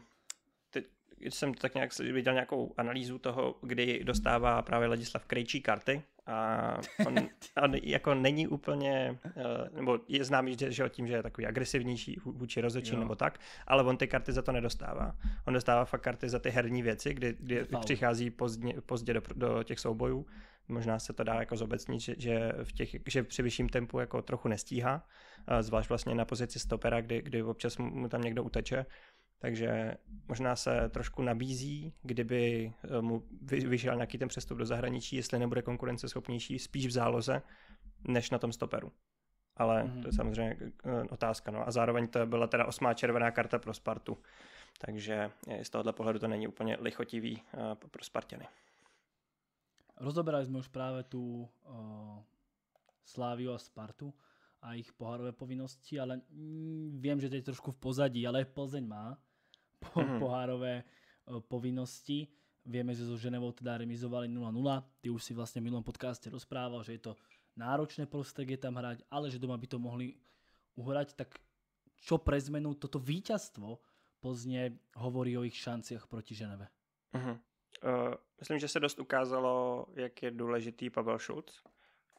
jsem tak nějak viděl nějakou analýzu toho, kdy dostává právě Ladislav Krejčí karty a on, on jako není úplně, eh, nebo je známý že tím, že je takový agresivnější vůči rozhodčí nebo tak, ale on ty karty za to nedostává. On dostává fakt karty za ty herní věci, kdy, kdy přichází pozdě, pozdě do, do těch soubojů. Možná se to dá jako zobecnit, že, že, v těch, že při vyšším tempu jako trochu nestíhá, eh, zvlášť vlastně na pozici stopera, kdy, kdy občas mu tam někdo uteče takže možná se trošku nabízí, kdyby eh, mu vyšel nějaký ten přestup do zahraničí, jestli nebude konkurenceschopnější spíš v záloze, než na tom stoperu. Ale mm-hmm. to je mhm. samozřejmě eh, otázka. No. A zároveň to byla teda osmá červená karta pro Spartu. Takže eh, z tohohle pohledu to není úplně lichotivý pro Spartěny. Rozoberali jsme už právě tu uh, Sláviu a Spartu a jejich pohárové povinnosti, ale mm, vím, že to je trošku v pozadí, ale Plzeň má po, mm. pohárové eh, povinnosti. Vieme, že so Ženevou teda remizovali 0-0. Ty už si vlastne v minulom podcaste rozprával, že je to náročné prostredie tam hrať, ale že doma by to mohli uhrať, tak čo pre zmenu toto víťazstvo pozne hovorí o ich šanciach proti Ženeve? Mm -hmm. Uh, eh, myslím, že se dost ukázalo, jak je důležitý Pavel Schulz.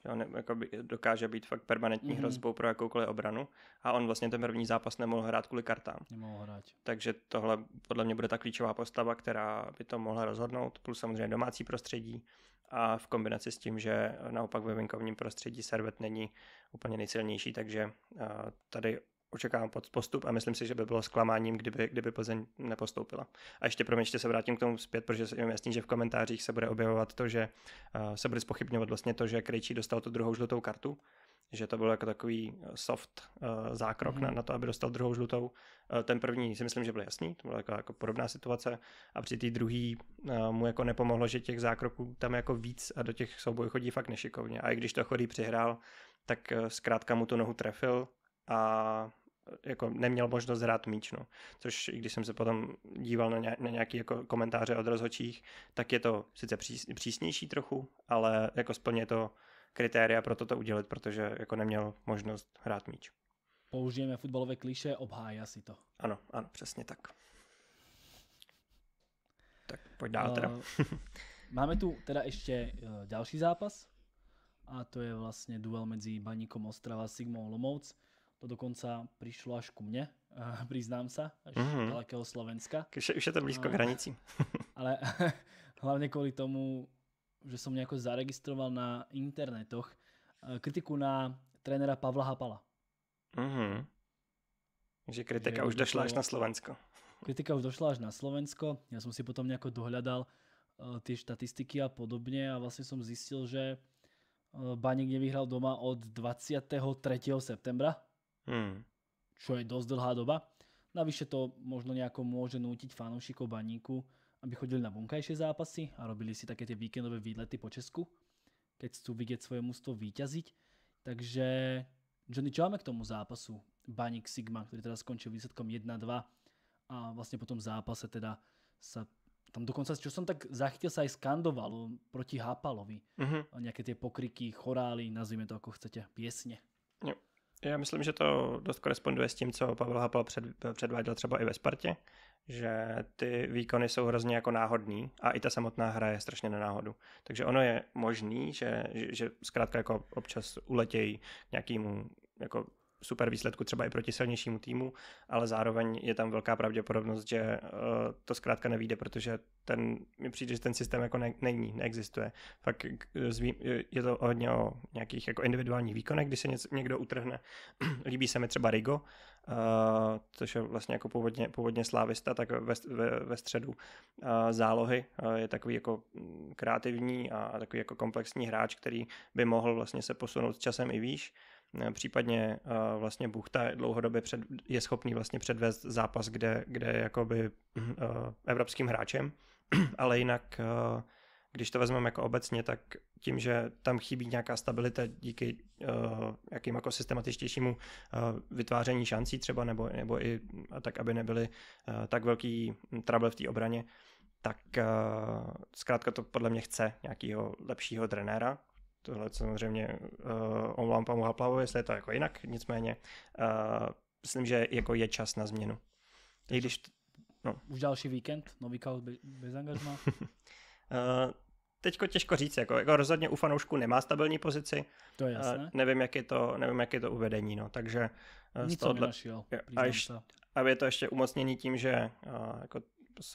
Jo, ne, jako by, dokáže být fakt permanentní mm-hmm. hrozbou pro jakoukoliv obranu. A on vlastně ten první zápas nemohl hrát kvůli kartám. Nemohl hrát. Takže tohle podle mě bude ta klíčová postava, která by to mohla rozhodnout, plus samozřejmě domácí prostředí a v kombinaci s tím, že naopak ve venkovním prostředí servet není úplně nejsilnější, takže eh, tady očekávám postup a myslím si, že by bylo zklamáním, kdyby, kdyby Plzeň nepostoupila. A ještě pro mě ještě se vrátím k tomu zpět, protože jsem jasný, že v komentářích se bude objevovat to, že uh, se bude spochybňovat vlastně to, že Krejčí dostal tu druhou žlutou kartu, že to byl jako takový eh, soft uh, zákrok mm-hmm. na, na to, aby dostal druhou žlutou. Uh, ten první si myslím, že byl jasný, to byla jako, jako podobná situace a při té druhé uh, mu jako nepomohlo, že těch zákroků tam jako víc a do těch soubojů chodí fakt nešikovně. A i když to chodí přihrál, tak uh, zkrátka mu tu nohu trefil a jako neměl možnost hrát míč, no. Což i když jsem se potom díval na, nějak, na nějaký jako komentáře od rozhodčích, tak je to sice přís, přísnější trochu, ale jako splně to kritéria pro toto udělat, protože jako neměl možnost hrát míč. Použijeme fotbalové kliše, obhája si to. Ano, ano, přesně tak. Tak pojď dál teda. Eh, máme tu teda ještě eh, další zápas a to je vlastně duel mezi Baníkom Ostrava a Sigmou Lomouc. To dokonca prišlo až ku mne, eh, priznám sa, až mm-hmm. dalekého Slovenska. Už, už je to eh, blízko no, hranicí. ale hlavne kvôli tomu, že som nejako zaregistroval na internetoch eh, kritiku na trénera Pavla Hapala. Mm-hmm. Že kritika že už došla až na Slovensko. Kritika už došla až na Slovensko. Ja som si potom nejako dohľadal tie štatistiky a podobne a vlastne som zistil, že Baník nevyhral doma od 23. septembra Hmm. Čo je dosť dlhá doba. Navyše to možno nejako môže nútiť fanúšikov baníku, aby chodili na vonkajšie zápasy a robili si také tie víkendové výlety po Česku, keď chcú vidieť svoje mústvo vyťaziť. Takže Johnny, čo máme k tomu zápasu Baník Sigma, ktorý teraz skončil výsledkom 1-2 a vlastne po tom zápase teda sa tam dokonca, čo som tak zachytil, sa aj skandovalo proti Hapalovi. Uh-huh. Mhm. Nejaké tie pokriky, chorály, nazvime to ako chcete, piesne. Já myslím, že to dost koresponduje s tím, co Pavel Hapal před, předváděl třeba i ve Spartě, že ty výkony jsou hrozně jako náhodný a i ta samotná hra je strašně na náhodu. Takže ono je možný, že, že, že zkrátka jako občas uletějí nějakému jako super výsledku třeba i proti silnějšímu týmu, ale zároveň je tam velká pravděpodobnost, že eh, to zkrátka nevíde, protože ten, mi přijde, že ten systém jako ne, není, neexistuje. Fakt eh, je to hodně o nějakých jako individuálních výkonech, kdy se někdo utrhne. Líbí se mi třeba Rigo, eh, což je vlastně jako původně, původně slávista, tak ve, ve, ve středu zálohy je takový jako mm, kreativní a takový jako komplexní hráč, který by mohl vlastně se posunout časem i výš. Eh, případně eh, vlastně Buchta dlouhodobě před, je schopný vlastně předvést zápas, kde, kde je jakoby eh, evropským hráčem, ale jinak když to vezmeme jako obecně, tak tím, že tam chybí nějaká stabilita díky uh, jakým jako systematičtějšímu uh, vytváření šancí třeba, nebo, nebo i tak, aby nebyly uh, tak velký trable v té obraně, tak uh, zkrátka to podle mě chce nějakého lepšího trenéra, Tohle samozřejmě uh, eh, omlám panu Haplavovi, jestli je to jako jinak, nicméně uh, myslím, že jako je čas na změnu. I když, t- no. Už další víkend, nový kaos bez, bez angažma. uh, teďko těžko říct, jako, jako rozhodně u fanoušků nemá stabilní pozici. To je jasné. Uh, nevím, jak je to, nevím, jak je to uvedení, no, takže... Uh, Nic tohohle... nenašel, a, ještě, a je to ještě umocnění tím, že uh, jako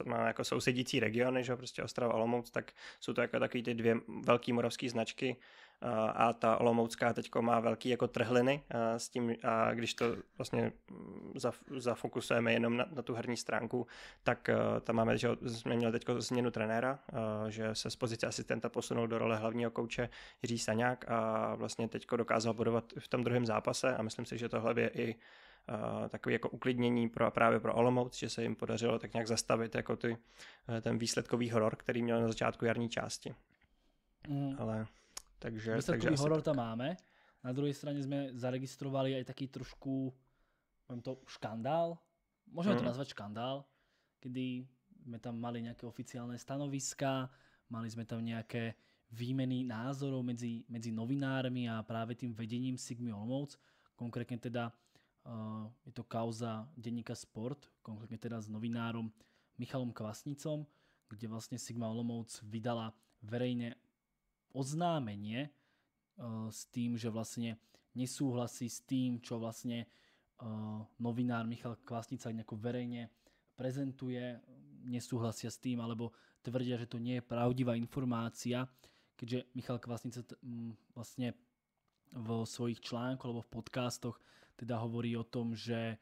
má jako sousedící regiony, že prostě Ostrava Olomouc, tak jsou to jako takový ty dvě velký moravské značky a ta Olomoucká teď má velký jako trhliny a s tím, a když to vlastně mm, zafokusujeme jenom na, na tu herní stránku, tak e, tam máme, že jsme měli teď změnu trenéra, e, že se z pozice asistenta posunul do role hlavního kouče Jiří Saňák a vlastně teď dokázal bodovat v tom druhém zápase a myslím si, že tohle je i Eh, Takové jako uklidnění pro, právě pro Olomouc, že se jim podařilo tak nějak zastavit jako ty, eh, ten výsledkový horor, který měl na začátku jarní části. Mm. Ale takže... Výsledkový takže horor tak. tam máme. Na druhé straně jsme zaregistrovali i taký trošku, mám to škandál, můžeme mm. to nazvat škandál, kdy jsme tam mali nějaké oficiální stanoviska, mali jsme tam nějaké výmeny názorů mezi novinármi a právě tím vedením Sigmy Olmouc, konkrétne teda Eh, je to kauza denníka Sport, konkrétne teda s novinárom Michalom Kvasnicom, kde vlastne Sigma Olomouc vydala verejne oznámenie eh, s tým, že vlastne nesúhlasí s tým, čo vlastne eh, novinár Michal Kvasnica nejako verejne prezentuje, nesúhlasia s tým, alebo tvrdia, že to nie je pravdivá informácia, keďže Michal Kvasnica mm, vlastne v svojich článkoch alebo v podcastoch teda hovorí o tom, že eh,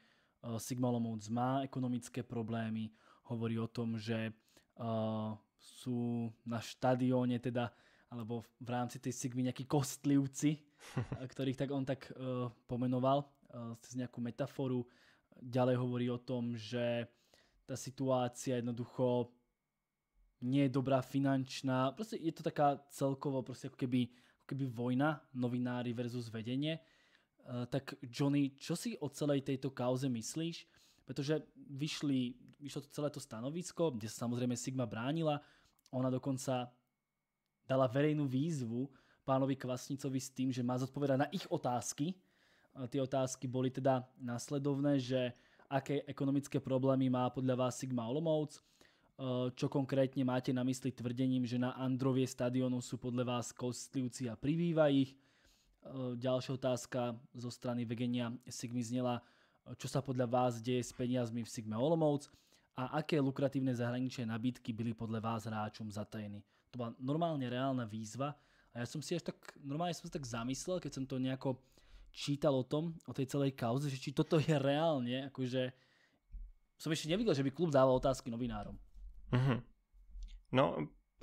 Sigmalomounts má ekonomické problémy, hovorí o tom, že uh, sú na štadióne teda, alebo v rámci tej Sigmy nejakí kostlivci, eh, ktorých tak on tak uh, pomenoval uh, cez nejakú metaforu. Ďalej hovorí o tom, že tá situácia jednoducho nie je dobrá finančná. Proste je to taká celkovo proste ako keby, ako keby vojna novinári versus vedenie Eh, tak Johnny, čo si o celej tejto kauze myslíš? Pretože vyšli, vyšlo to celé to stanovisko, kde sa samozrejme Sigma bránila. Ona dokonca dala verejnú výzvu pánovi Kvasnicovi s tým, že má zodpovedať na ich otázky. Eh, tie otázky boli teda následovné, že aké ekonomické problémy má podľa vás Sigma Olomouc, eh, čo konkrétne máte na mysli tvrdením, že na Androvie stadionu sú podľa vás kostlivci a privývajú ich, Eh, ďalšia otázka zo strany vegenia Sigmy znela, eh, čo sa podľa vás deje s peniazmi v Sigme Olomouc a aké lukratívne zahraničné nabídky byli podľa vás hráčom zatajeny. To bola normálne reálna výzva a ja som si až tak, normálne som si tak zamyslel, keď som to nejako čítal o tom, o tej celej kauze, že či toto je reálne, akože som ešte nevidel, že by klub dával otázky novinárom. Mm -hmm. No,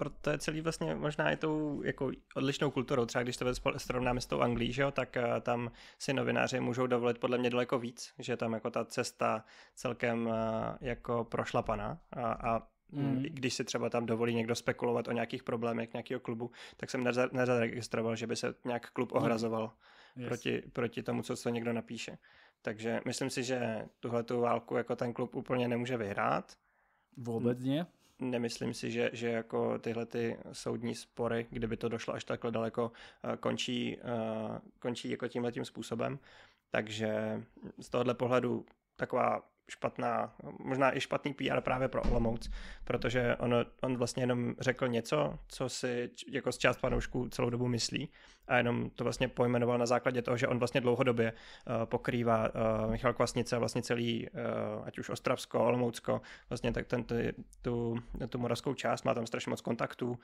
proto je celý vlastně možná i tou jako odlišnou kulturou. Třeba když to srovnáme s tou Anglí, že jo, tak eh, tam si novináři můžou dovolit podle mě daleko víc, že tam jako ta cesta celkem eh, jako prošlapaná a, a Mm. Když si třeba tam dovolí někdo spekulovat o nějakých problémech nějakého klubu, tak jsem nezaregistroval, že by se nějak klub hmm. ohrazoval mm. proti, proti tomu, co se někdo napíše. Takže myslím si, že tuhle tu válku jako ten klub úplně nemůže vyhrát. Vůbec ne nemyslím si, že, že jako tyhle ty soudní spory, kdyby to došlo až takhle daleko, eh, končí, eh, končí jako tímhle tím způsobem. Takže z tohohle pohledu taková špatná, možná i špatný PR právě pro Olomouc, protože on, on vlastně jenom řekl něco, co si jako z část panoušků celou dobu myslí a jenom to vlastně pojmenoval na základě toho, že on vlastně dlouhodobě eh, pokrývá eh, Michal Kvasnice a vlastně celý, eh, ať už Ostravsko, Olomoucko, vlastně tak ten, ty, tu, tu moravskou část, má tam strašně moc kontaktů,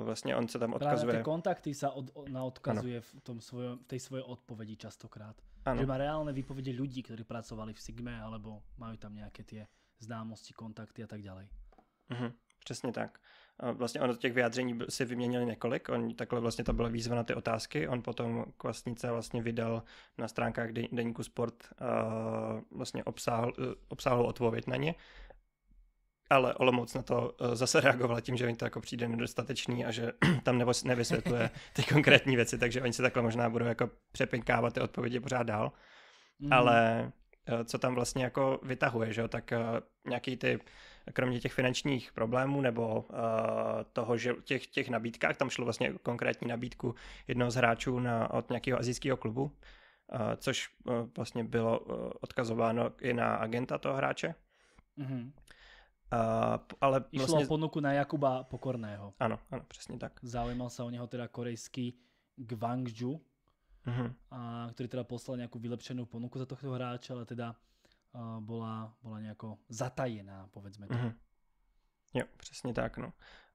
vlastně on se tam odkazuje. Právě ty kontakty se od, naodkazuje ano. v, tom svojo, v tej svojej odpovědi častokrát. Ano. Že má reálné výpovědi lidí, kteří pracovali v Sigme, alebo mají tam nějaké ty známosti, kontakty a tak dále. Mhm, přesně tak vlastně ono těch vyjádření si vyměnili několik, on, takhle vlastně to byla výzva na ty otázky, on potom Kvasnice vlastně vydal na stránkách Deníku Sport vlastně obsáhl, obsáhl obsáhlou odpověď na ně, ale Olomouc na to e, zase reagoval tím, že jim to jako přijde nedostatečný a že tam nebo nevysvětluje ty konkrétní věci, takže oni se takhle možná budou jako přepinkávat ty odpovědi pořád dál, mm. ale e, co tam vlastně jako vytahuje, že jo, tak e, nějaký ty kromě těch finančních problémů nebo eh, toho, že těch, těch nabídkách, tam šlo vlastně konkrétní nabídku jednoho z hráčů na, od nějakého azijského klubu, eh, což eh, vlastně bylo odkazováno i na agenta toho hráče. Mm-hmm. Uh, ale Išlo vlastně... o ponuku na Jakuba Pokorného. Ano, ano, přesně tak. Zaujímal se o něho teda korejský Gwangju, uh-huh. a, který teda poslal nějakou vylepšenou ponuku za tohto hráče, ale teda bola, bola nejako zatajená, povedzme to. Mm-hmm. Jo, přesně tak, no.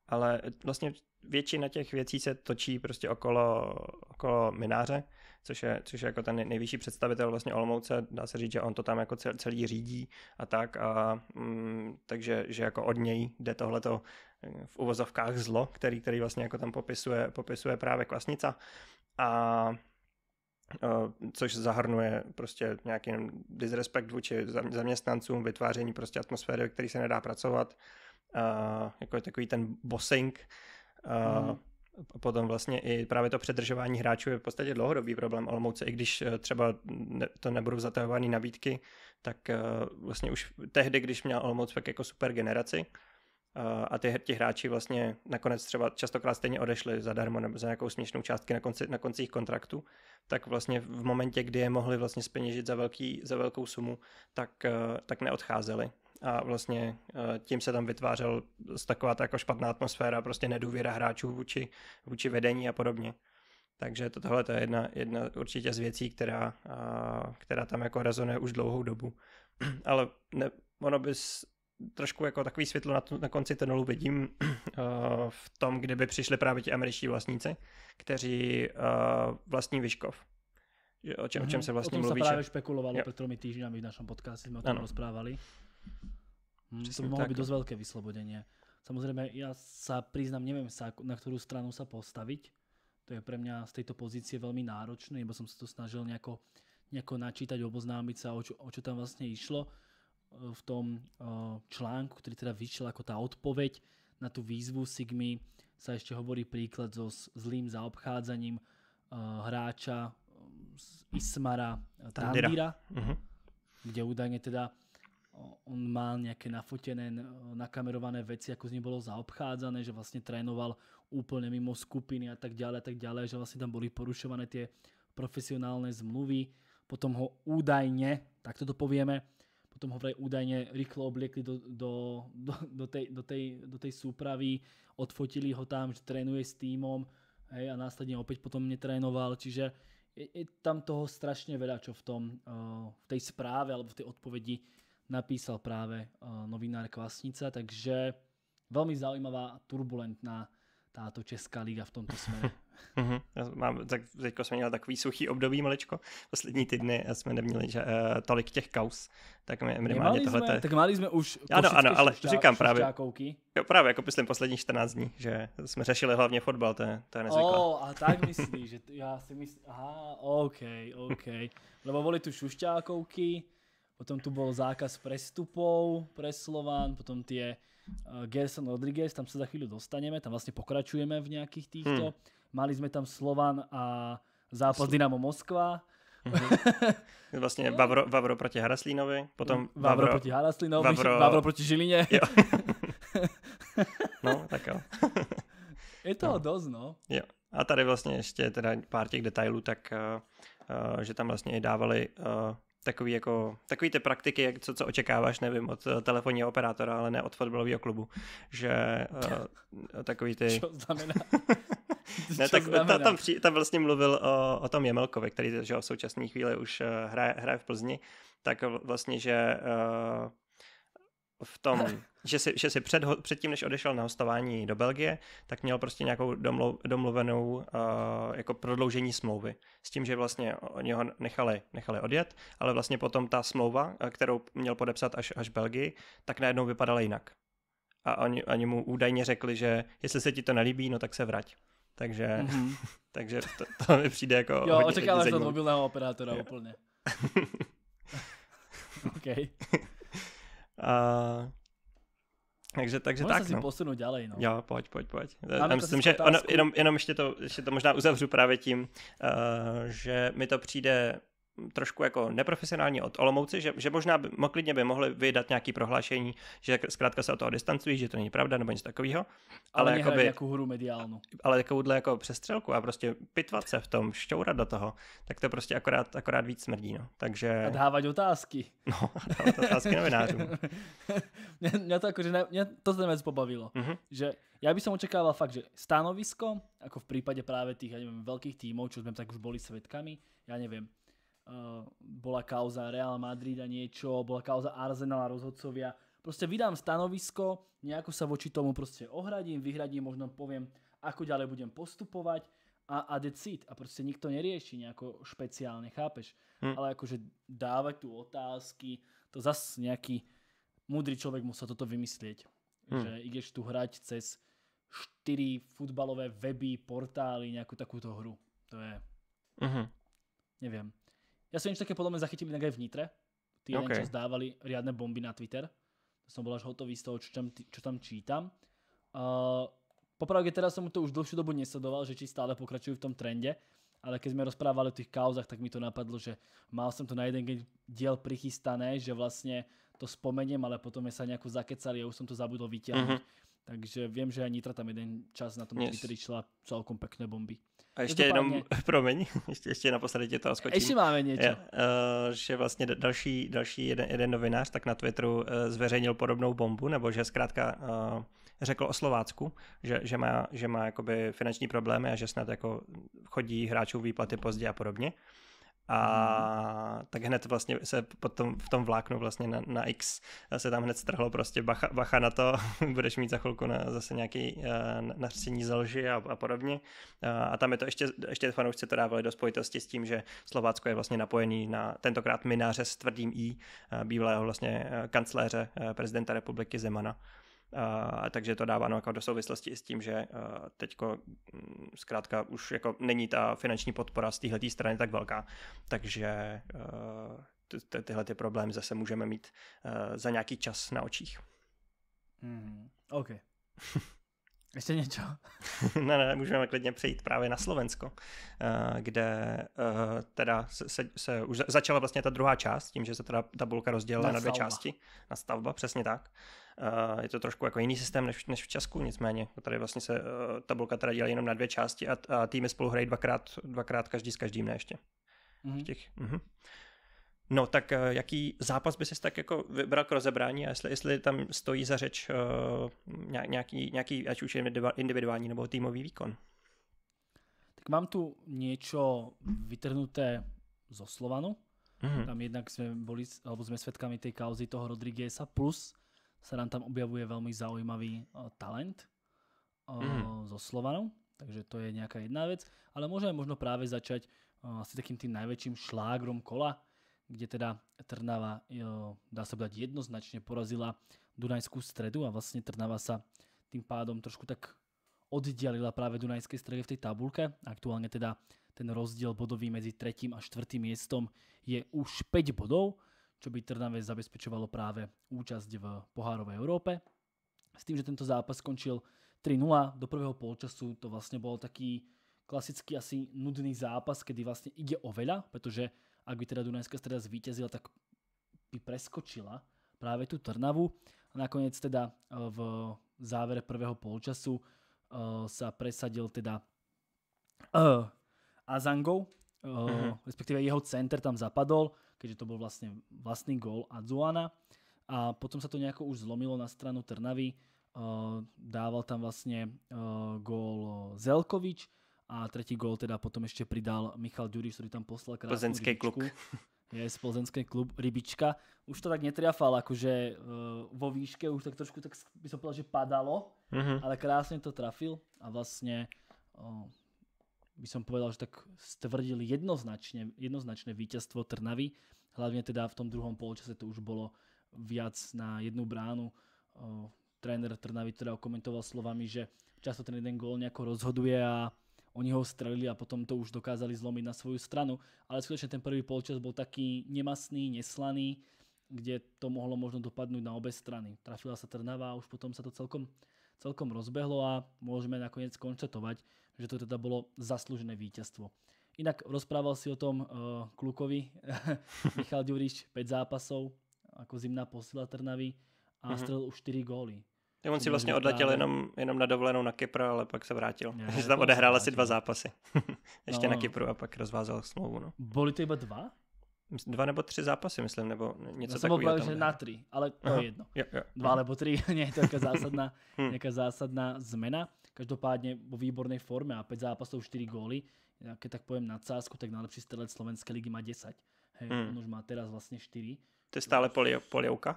Ale e, vlastně většina těch věcí se točí prostě okolo, okolo mináře, což je, což je jako ten nejvyšší představitel vlastně Olmouce, dá se říct, že on to tam jako celý řídí a tak, a, mm, takže že jako od něj jde tohleto e, v uvozovkách zlo, který, který vlastně jako tam popisuje, popisuje právě Kvasnica. A Eh, což zahrnuje prostě nějaký disrespekt vůči zaměstnancům, vytváření prostě atmosféry, ve které se nedá pracovat, eh, jako je takový ten bossing, mm. Potom vlastně i právě to předržování hráčů je v podstatě dlouhodobý problém Olomouce, i když třeba to nebudou zatahované nabídky, tak vlastně už tehdy, když měl Olomouc pak jako super generaci, a ty, ti hráči vlastně nakonec třeba častokrát stejně odešli zadarmo nebo za nějakou směšnou částky na, konci, na koncích kontraktu, tak vlastně v momentě, kdy je mohli vlastně speněžit za, velký, za velkou sumu, tak, eh, tak neodcházeli. A vlastně eh, tím se tam vytvářel taková ta jako špatná atmosféra, prostě nedůvěra hráčů vůči, vůči vedení a podobně. Takže to, tohle to je jedna, jedna určitě z věcí, která, eh, která tam jako rezonuje už dlouhou dobu. Ale ne, ono bys, trošku jako takový světlo na, na konci tunelu vidím uh, v tom, kdyby přišli právě ti američtí vlastníci, kteří uh, vlastní Vyškov. O čem, o čem mhm. se vlastně o tom mluví? se právě že... špekulovalo jo. před tromi týždňami v našem podcastu, jsme o tom ano. rozprávali. Hmm, to by mohlo být dost velké vyslobodenie. Samozřejmě já se přiznám, nevím, sa, na kterou stranu se postavit. To je pro mě z této pozice velmi náročné, nebo som se to snažil nejako, nejako načítať, oboznámit se, o čo, o čo tam vlastně išlo. Eh, v tom eh, článku, ktorý teda vyšiel ako tá odpoveď na tú výzvu Sigmy, sa ešte hovorí príklad so zlým zaobchádzaním eh, hráča z Ismara Tandira, mhm. kde údajne teda on mal nejaké nafotené, nakamerované veci, ako z ním bolo zaobchádzané, že vlastne trénoval úplne mimo skupiny a tak ďalej a tak ďalej, že vlastne tam boli porušované tie profesionálne zmluvy. Potom ho údajne, tak to povieme, potom ho vraj údajne rýchlo obliekli do, do, do, do, tej, do, tej, do tej súpravy, odfotili ho tam, že trénuje s týmom hej, a následne opäť potom netrénoval, čiže je, je tam toho strašne veľa, čo v, tom, uh, v tej správe alebo v tej odpovedi napísal práve uh, novinár Kvasnica, takže veľmi zaujímavá, turbulentná táto Česká liga v tomto smere. Mm-hmm. mám, tak teď jsme měli takový suchý období maličko, poslední týdny jsme neměli že, uh, tolik těch kaus, tak my, minimálně tohle. tak měli jsme už Ano, ano, ale šušťá, říkám právě. Jo, právě jako myslím posledních 14 dní, že jsme řešili hlavně fotbal, to je, to je nezvyklé. Oh, a tak myslíš, že t- já si myslím, aha, OK, OK. Lebo boli tu šušťákovky, potom tu byl zákaz prestupov pre Slován, potom ty eh, Gerson Rodriguez, tam sa za chvíľu dostaneme, tam vlastne pokračujeme v nejakých týchto. Hmm Mali sme tam Slovan a zápas Sl... Dynamo Moskva. Mm-hmm. vlastně Vavro, Vavro proti Haraslínovi, potom Vavro, Vavro proti Haraslínovi, Vavro, Vavro proti Žilině. Jo. no, tak jo. Je toho no. dost, no. Jo. A tady vlastně ještě teda pár těch detailů, tak uh, že tam vlastně i dávali uh, takový, jako, takový ty praktiky, jak co, co očekáváš, nevím, od eh, telefonního operátora, ale ne od fotbalového klubu, že uh, takový ty... Co znamená? ne, tak ta, tam, tam vlastně mluvil o, o tom Jemelkovi, který že v současné chvíli už eh, hraje, hraje v Plzni, tak vlastně, že uh, v tom že si, že si před, předtím, než odešel na hostování do Belgie, tak měl prostě nějakou domlu, domluvenou uh, jako prodloužení smlouvy. S tím, že vlastně oni ho nechali, nechali odjet, ale vlastně potom ta smlouva, eh, kterou měl podepsat až, až Belgii, tak najednou vypadala jinak. A oni, oni mu údajně řekli, že jestli se ti to nelíbí, no tak se vrať. Takže, mm-hmm. takže to, to mi přijde jako Jo, očekáváš to od mobilného operátora jo. úplně. OK. Uh, takže, takže Můžeme tak, se no. posunout dále, no. Jo, pojď, pojď, pojď. Já prostě myslím, že ono, jenom, jenom ještě, to, ještě to možná uzavřu právě tím, uh, že mi to přijde trošku jako neprofesionálně od Olomouci, že, že možná by, klidně by mohli vydat nějaké prohlášení, že zkrátka se o toho distancují, že to není pravda nebo něco takového. Ale, ale by jako hru mediálnu. Ale takovouhle jako přestřelku a prostě pitvat se v tom, šťourat do toho, tak to prostě akorát, akorát víc smrdí. No. Takže... A dávat otázky. No, dávat otázky novinářům. mě, mě, to že ne, mě to ten věc pobavilo. Mm-hmm. Že já bych se očekával fakt, že stanovisko, jako v případě právě těch, nevím, velkých týmů, čo jsme tak už boli svědkami, já nevím, Uh, bola kauza Real a niečo, bola kauza a rozhodcovia. Proste vydám stanovisko, nejako sa voči tomu proste ohradím, vyhradím, možno poviem, ako ďalej budem postupovať a, a decid. A proste nikto nerieši nejako špeciálne, chápeš? Hm. Ale akože dávať tu otázky, to zase nejaký múdry človek musel toto vymyslieť. Hm. Že ideš tu hrať cez štyri futbalové weby, portály, nejakú takúto hru. To je... Mhm. Neviem. Ja som niečo také podľa mňa zachytili tak aj v Nitre. Tí okay. jeden čas dávali riadne bomby na Twitter. To som bol až hotový z toho, čo tam, čítam. popravde teraz som to už dlhšiu dobu nesledoval, že či stále pokračujú v tom trende, ale keď sme rozprávali o tých kauzach, tak mi to napadlo, že mal som to na jeden diel prichystané, že vlastne to spomeniem, ale potom sme sa nejako zakecali a už som to zabudol vytiahnuť. Mhm. Takže vím, že Nitra tam jeden čas na tom yes. Twittery šla celkom pekné bomby. A ještě jenom, páně... promiň, ještě, ještě naposledy tě to skočím. Ještě máme něco. Je, uh, že vlastně další, další jeden, jeden novinář tak na Twitteru uh, zveřejnil podobnou bombu, nebo že zkrátka uh, řekl o Slovácku, že, že má, že má jakoby finanční problémy a že snad jako chodí hráčů výplaty pozdě a podobně. Uh, a mm-hmm. tak hned vlastně se potom v tom vláknu vlastně na, na X se tam hned strhlo prostě bacha, bacha na to, budeš mít za chvilku na, zase nějaký uh, nařčení ze lži a, a podobně. Uh, a tam je to ještě, ještě fanoušci to dávali do spojitosti s tím, že Slovácko je vlastně napojený na tentokrát mináře s tvrdým I, uh, bývalého vlastně uh, kancléře uh, prezidenta republiky Zemana. Uh, Uh, takže to dáváno jako do souvislosti s tím, že uh, eh, teď mm, zkrátka už jako není ta finanční podpora z téhle strany tak velká, takže uh, ty, tyhle ty problémy zase můžeme mít uh, za nějaký čas na očích. Mm, OK. Ještě něco? ne, ne, můžeme klidně přejít právě na Slovensko, kde teda se, se, se už začala vlastně ta druhá část, tím, že se teda tabulka rozdělila na, na dvě části. Na stavba, přesně tak. Eh, je to trošku jako jiný systém než, než v Česku, nicméně tady vlastně se eh, tabulka teda dělá jenom na dvě části a, a týmy spolu hrají dvakrát, dvakrát každý s každým, ne ještě. Mm-hmm. V těch, mm-hmm. No tak eh, jaký zápas by si tak jako vybral k rozebrání a jestli, jestli tam stojí za řeč uh, nějaký, nějaký, ať už individuální nebo týmový výkon? Tak mám tu něco vytrhnuté zo Slovanu. Mm-hmm. Tam jednak sme boli, alebo sme svedkami tej kauzy toho Rodriguesa, plus sa nám tam objavuje veľmi zaujímavý eh, talent uh, mm. zo Slovanu, takže to je nejaká jedna vec, ale môžeme možno práve začať uh, asi takým tým najväčším šlágrom kola, kde teda Trnava, dá sa povedať, jednoznačne porazila Dunajskú stredu a vlastne Trnava sa tým pádom trošku tak oddialila práve Dunajskej strede v tej tabulke. Aktuálne teda ten rozdiel bodový medzi tretím a štvrtým miestom je už 5 bodov čo by Trnave zabezpečovalo právě účasť v pohárové Európe. S tým, že tento zápas skončil 3-0 do prvého polčasu, to vlastně bol taký klasický asi nudný zápas, kedy vlastně ide o veľa, pretože ak by teda Dunajská streda zvýťazila, tak by preskočila právě tu Trnavu. A nakonec teda eh, v závere prvého polčasu eh, sa presadil teda eh, Azangov, respektíve mhm. respektive jeho center tam zapadol keďže to bol vlastne vlastný gól Adzuana. A potom sa to nejako už zlomilo na stranu Trnavy. Dával tam vlastne gól Zelkovič a tretí gól teda potom ešte pridal Michal Ďuriš, ktorý tam poslal krásnu Plzeňský klub. Je z plzeňský klub Rybička. Už to tak netriafal, akože vo výške už tak trošku tak by som povedal, že padalo, mhm. ale krásne to trafil a vlastne by som povedal, že tak stvrdili jednoznačne, jednoznačné víťazstvo Trnavy. Hlavne teda v tom druhom polčase to už bolo viac na jednu bránu. Tréner Trnavy teda komentoval slovami, že často ten jeden gól nejako rozhoduje a oni ho strelili a potom to už dokázali zlomiť na svoju stranu. Ale skutočne ten prvý polčas bol taký nemastný, neslaný, kde to mohlo možno dopadnúť na obe strany. Trafila sa Trnava a už potom sa to celkom, celkom rozbehlo a môžeme nakoniec konštatovať, že to teda bolo zaslúžené víťazstvo. Inak rozprával si o tom uh, klukovi Michal Ďuriš 5 zápasov ako zimná posila Trnavy a mm-hmm. strelil už 4 góly. Ja, on si jako vlastně odletěl jenom, jenom na dovolenou na Kypr, ale pak se vrátil. Ne, tam odehrál asi dva zápasy. Ještě no. na Kypru a pak rozvázal smlouvu. No. Boli to iba dva? Dva nebo tři zápasy, myslím, nebo něco Já jsem opravil, že na tři, ale to Aha. je jedno. Jo, jo. Dva nebo tři, nie je to nějaká zásadná, hm. zásadná zmena. Každopádne vo výbornej forme a 5 zápasov, 4 góly. Ja keď tak poviem na Cásku, tak najlepší strelec Slovenskej ligy má 10. Hej, hmm. on už má teraz vlastne 4. To je stále polie, polievka?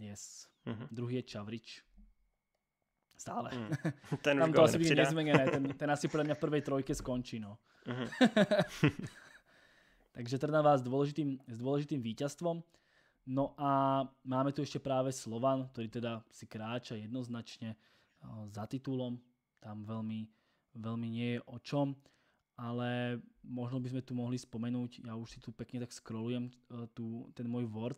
Yes. Mm-hmm. Druhý je Čavrič. Stále. Mm. Ten Tam to asi bude nezmenené, ten, ten asi podľa mňa v prvej trojke skončí. No. Mm-hmm. Takže Trna vás s dôležitým, s dôležitým víťazstvom. No a máme tu ešte práve Slovan, ktorý teda si kráča jednoznačně za titulom, tam veľmi, veľmi nie je o čom, ale možno by sme tu mohli spomenúť, ja už si tu pekne tak scrollujem e, tu, ten môj Word,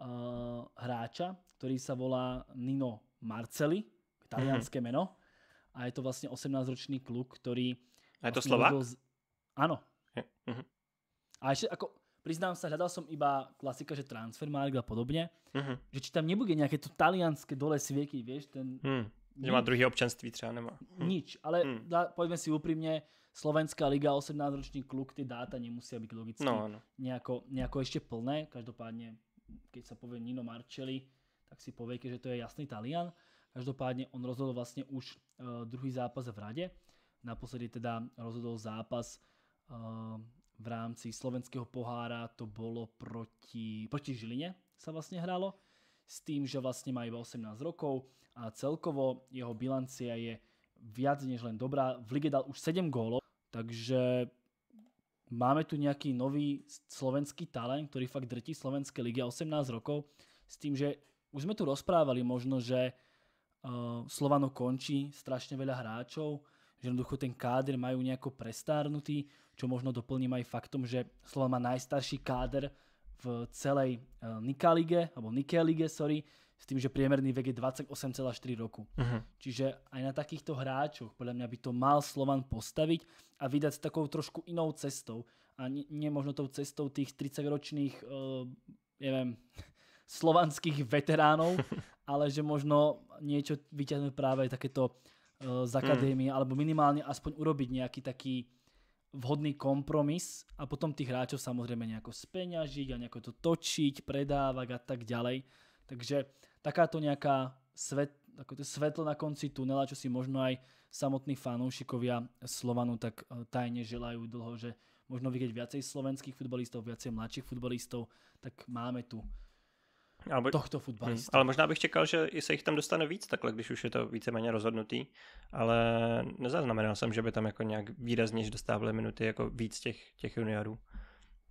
uh, hráča, ktorý sa volá Nino Marcelli, talianské mhm. meno, a je to vlastne 18-ročný kluk, ktorý... A je to vlastne Z... Áno. Mm -hmm. A ešte ako, priznám sa, hľadal som iba klasika, že transfermark a podobne, uh-huh. že či tam nebude nejaké to talianské dole svieky, vieš, ten... Uh-huh že má druhý občanství třeba, nemá. Hm. Nič, ale hm. si upřímně Slovenská liga, 18 roční kluk, ty dáta nemusí být logicky no, no. Nějako, nějako ještě plné. Každopádně když se povie Nino Marcelli, tak si poviete, že to je jasný Talian. Každopádně on rozhodl vlastně už uh, druhý zápas v rade. Naposledy teda rozhodl zápas uh, v rámci slovenského pohára, to bylo proti, proti Žiline sa vlastně hralo s tým, že vlastne má iba 18 rokov a celkovo jeho bilancia je viac než len dobrá. V lige dal už 7 gólov, takže máme tu nejaký nový slovenský talent, ktorý fakt drtí slovenské lige 18 rokov s tým, že už sme tu rozprávali možno, že eh, Slovano končí strašne veľa hráčov, že jednoducho ten káder majú nejako prestárnutý, čo možno doplním aj faktom, že Slovan má najstarší káder v celej eh, Nika lige, alebo Nike lige, sorry, s tým, že priemerný vek je 28,4 roku. Uh-huh. Čiže aj na takýchto hráčoch podľa mňa by to mal Slovan postaviť a vydať s takou trošku inou cestou a nie, nie možno tou cestou tých 30-ročných uh, eh, neviem, slovanských veteránov, ale že možno niečo vyťahnuť práve takéto uh, z akadémie, uh-huh. alebo minimálne aspoň urobiť nejaký taký vhodný kompromis a potom tých hráčov samozrejme nejako speňažiť a nejako to točiť, predávať a tak ďalej. Takže takáto nejaká svet, ako to svetlo na konci tunela, čo si možno aj samotní fanúšikovia Slovanu tak e, tajne želajú dlho, že možno vidieť viacej slovenských futbalistov, viacej mladších futbalistov, tak máme tu Albo, tohto fotbalistů. Hmm. Ale možná bych čekal, že i se jich tam dostane víc takhle, když už je to víceméně rozhodnutý, ale nezaznamenal jsem, že by tam jako nějak výrazně dostávali minuty jako víc těch, těch juniorů.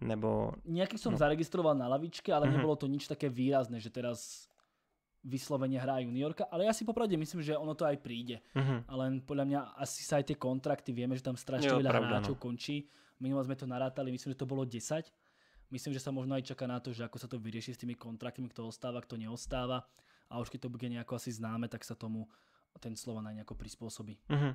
Nebo... Nějaký jsem no. zaregistroval na lavičke, ale mm-hmm. nebylo to nič také výrazné, že teraz vysloveně hrá juniorka, ale já si popravdě myslím, že ono to aj přijde, Mm-hmm. Ale podle mě asi se aj tie kontrakty, víme, že tam strašně veľa hráčů no. končí. Minulé jsme to narátali, myslím, že to bylo 10 Myslím, že sa možno aj čaká na to, že ako sa to vyrieši s tými kontraktmi, kto ostáva, kto neostáva a už keď to bude nejako asi známe, tak sa tomu ten slovo na nejako prispôsobí. Mm -hmm.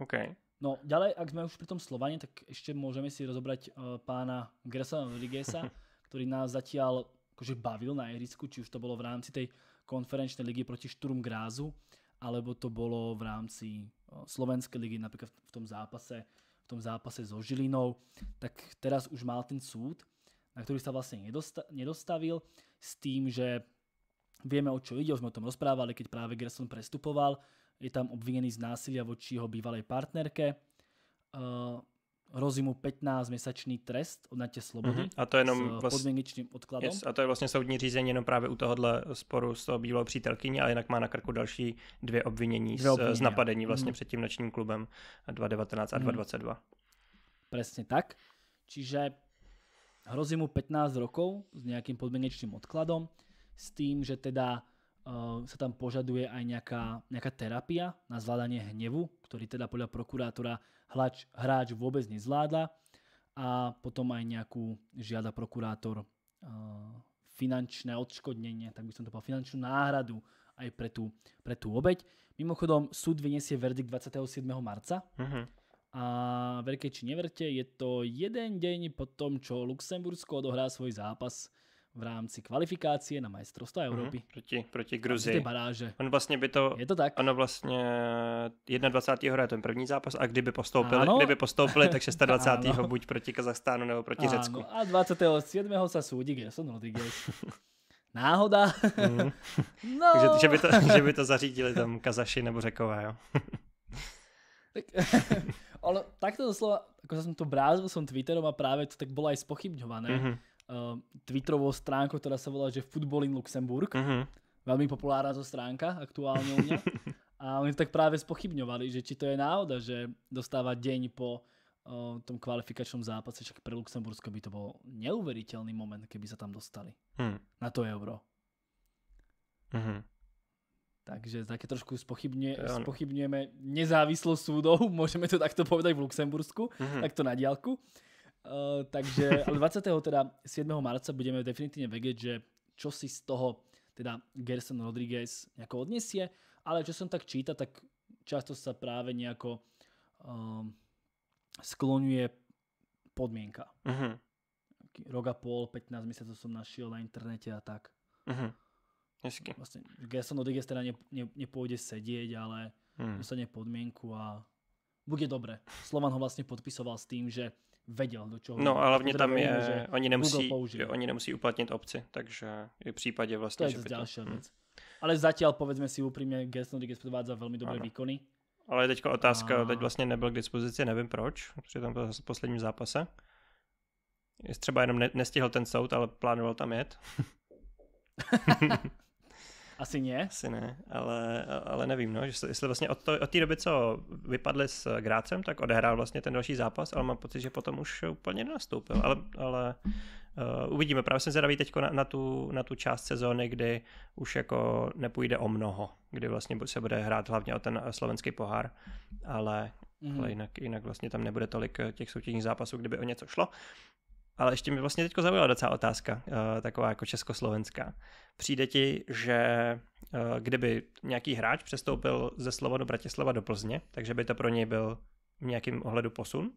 OK. No ďalej, ak sme už pri tom Slovane, tak ešte môžeme si rozobrať uh, pána Gersona Rodriguesa, ktorý nás zatiaľ akože bavil na ihrisku, či už to bolo v rámci tej konferenčnej ligy proti Šturm Grázu, alebo to bolo v rámci eh, Slovenskej ligy napríklad v tom zápase v tom zápase so Žilinou, tak teraz už mal ten súd, na ktorý sa vlastne nedostavil s tým, že vieme o čo ide, už sme o tom rozprávali, keď práve Gerson prestupoval, je tam obvinený z násilia voči jeho bývalej partnerke. Uh, hrozí mu 15-měsíční trest odnatě slobody mm-hmm. a to jenom s eh, vlast... odkladem. Yes, a to je vlastně soudní řízení jenom právě u tohohle sporu s toho bývalou přítelkyní, a jinak má na krku další dvě obvinění, dvě obvinění. Z, z napadení vlastně mm-hmm. před tím nočním klubem 2019 a 2022. Mm-hmm. Přesně tak. Čiže hrozí mu 15 rokov s nějakým podmíněným odkladem s tím, že teda uh, se tam požaduje aj nějaká terapia na zvládání hnevu, který teda podle prokurátora hráč, hráč vôbec nezvládla a potom aj nejakú žiada prokurátor eh, finančné odškodnenie, tak by som to povedal, finančnú náhradu aj pre tú, pre tú obeď. Mimochodom, súd vyniesie verdikt 27. marca. Uh-huh. A verke či neverte, je to jeden deň po tom, čo Luxembursko odohrá svoj zápas v rámci kvalifikácie na majstrovstvo mhm, Evropy. Mm, proti, proti Gruzii. Ty baráže. On vlastně by to... Je to tak. Ono vlastně 21. je ten první zápas a kdyby postoupili, ano. kdyby postoupili tak 26. buď proti Kazachstánu nebo proti ano. Řecku. A 27. soudí, kde Gerson Rodriguez. Náhoda. Mm. no. Takže že by, to, že by to zařídili tam Kazaši nebo Řekové, jo. tak, ale takto doslova, ako som to brázil som Twitterom a práve to tak bolo aj spochybňované. Mm-hmm uh, Twitterovou stránku, která se volá, že Football in Luxemburg. Uh-huh. Velmi populárna to stránka aktuálně, u mě. A oni to tak právě spochybňovali, že či to je náhoda, že dostává deň po uh, tom kvalifikačnom zápase, však pre Luxembursko by to bol neuveriteľný moment, keby sa tam dostali hmm. na to euro. Uh-huh. Takže také trošku spochybňuje, spochybňujeme nezávislost súdov, môžeme to takto povedať v Luxembursku, mm-hmm. takto na diálku. Eh, takže, ale 20. teda 7. marca budeme definitívne vedieť, že čo si z toho teda Gerson Rodriguez nejako odniesie, ale čo som tak číta, tak často sa práve nejako um, ehm, skloňuje podmienka. Uh-huh. Mhm. Roga pol, 15 měsíců som našiel na internete a tak. Uh-huh. Hezky. Vlastně Gerson Rodriguez teda ne, ne, nepôjde sedieť, ale hmm. dostane podmienku a bude dobre. Slovan ho vlastne podpisoval s tým, že věděl, do čeho. No a jako hlavně tam je, že oni nemusí, jo, oni nemusí uplatnit obci, takže i v případě vlastně, to je další hm. věc. Hmm. Ale zatím, povedzme si upřímně, Guest Node provádza velmi dobré ano. výkony. Ale teďka otázka, a... teď vlastně nebyl k dispozici, nevím proč, při tom posledním zápase. Jestli třeba jenom ne- nestihl ten soud, ale plánoval tam jet. Asi ne. Asi ne, ale, ale nevím, no, že jestli vlastně od, to, od té doby, co vypadli s Grácem, tak odehrál vlastně ten další zápas, ale mám pocit, že potom už úplně nenastoupil, ale, ale uh, uvidíme. Právě jsem zvědavý teď na, na, tu, na tu část sezóny, kdy už jako nepůjde o mnoho, kdy vlastně se bude hrát hlavně o ten slovenský pohár, ale, mm-hmm. ale jinak, jinak vlastně tam nebude tolik eh, těch soutěžních zápasů, kdyby o něco šlo. Ale ještě mi vlastně teďko zaujala docela otázka, eh, taková jako československá. Přijde ti, že eh, kdyby nějaký hráč přestoupil ze Slova do Bratislava do Plzně, takže by to pro něj byl v nějakém ohledu posun?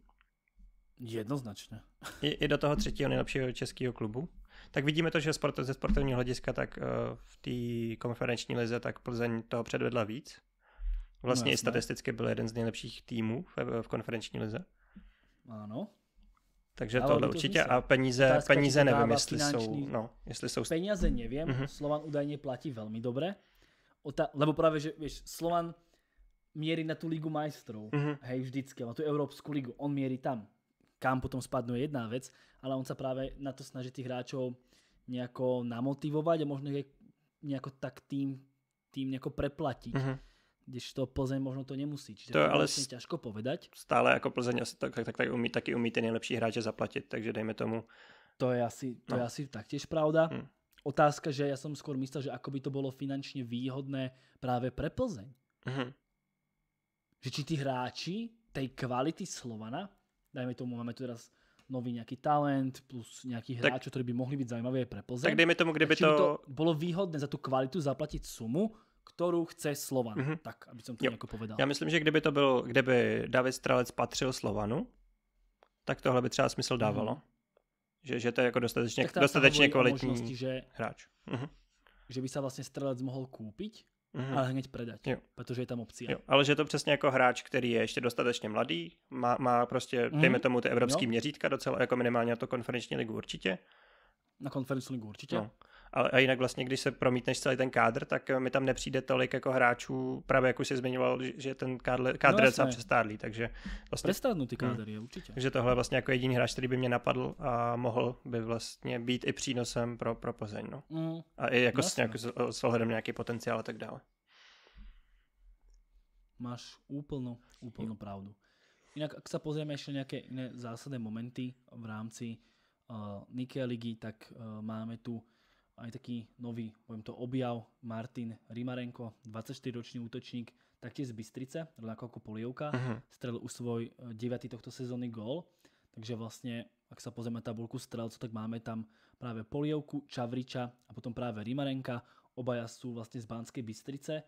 Jednoznačně. I, i do toho třetího nejlepšího českého klubu? Tak vidíme to, že sport, ze sportovního hlediska tak eh, v té konferenční lize tak Plzeň toho předvedla víc. Vlastně no, i statisticky byl jeden z nejlepších týmů v, v konferenční lize. Ano, takže to tohle určitě. A peníze, Otázka, peníze nevím, jestli finanční... jsou, no, jestli jsou... Peníze nevím, mm-hmm. Slovan údajně platí velmi dobře, Ota... lebo právě, že víš, Slovan mierí na tu Ligu majstrov, mm-hmm. hej, vždycky, na tu evropskou ligu, on mierí tam. Kam potom spadnú je jedna věc, ale on se právě na to snaží těch hráčů nějako namotivovat a možná je tak tým, tým nějako preplatit. Mm-hmm když to Plzeň možno to nemusí. Čiže to je ale vlastně těžko povedať. Stále jako Plzeň asi tak, tak, tak, tak umí, taky umí ty nejlepší hráče zaplatit, takže dejme tomu. To je asi, to no. je asi taktiež pravda. Hmm. Otázka, že já jsem skôr myslel, že ako by to bolo finančně výhodné právě pre Plzeň. Hmm. Že či ty hráči tej kvality Slovana, dajme tomu, máme tu teraz nový nějaký talent, plus nějaký hráč, který by mohli být zajímavý pre Plzeň. Tak dejme tomu, kdyby to... by to... bylo výhodné za tu kvalitu zaplatit sumu, kterou chce Slovan. Mm-hmm. Tak, aby jsem to jo. jako povedal. Já myslím, že kdyby to byl, kdyby David Stralec patřil Slovanu, tak tohle by třeba smysl mhm. dávalo. Mm-hmm. Že, že to je jako dostatečně, dostatečně kvalitní možnosti, že, hráč. Mm-hmm. Že by se vlastně Stralec mohl koupit, mm-hmm. ale hned predať, jo. protože je tam opcia. Jo, ale že to přesně jako hráč, který je ještě dostatečně mladý, má, má prostě, mm-hmm. dejme tomu ty evropský jo. měřítka docela, jako minimálně na to konferenční ligu určitě. Na konferenční ligu určitě. No a jinak vlastně, když se promítneš celý ten kádr, tak eh, mi tam nepřijde tolik jako hráčů, právě jak už se zmiňoval, že ten no kádr, je no, je docela přestárlý, takže vlastně... Přestárnutý hmm. kádr hm, je určitě. Takže tohle je vlastně jako jediný hráč, který by mě napadl a mohl by vlastně být i přínosem pro, pro Plzeň, no. Mm. A i jako s, nějak, s, ohledem nějaký potenciál a tak dále. Máš úplnou, úplnou pravdu. Jinak ak se pozrieme ještě nějaké jiné zásadné momenty v rámci uh, eh, Nike ligy, tak uh, máme tu aj taký nový, poviem to, objav Martin Rimarenko, 24-ročný útočník, taktiež z Bystrice, rovnako ako Polievka, uh-huh. strelil už svoj 9. Eh, tohto sezóny gól. Takže vlastne, ak sa pozrieme tabulku strelcov, tak máme tam práve Polievku, Čavriča a potom práve Rimarenka. Obaja sú vlastne z Banskej Bystrice.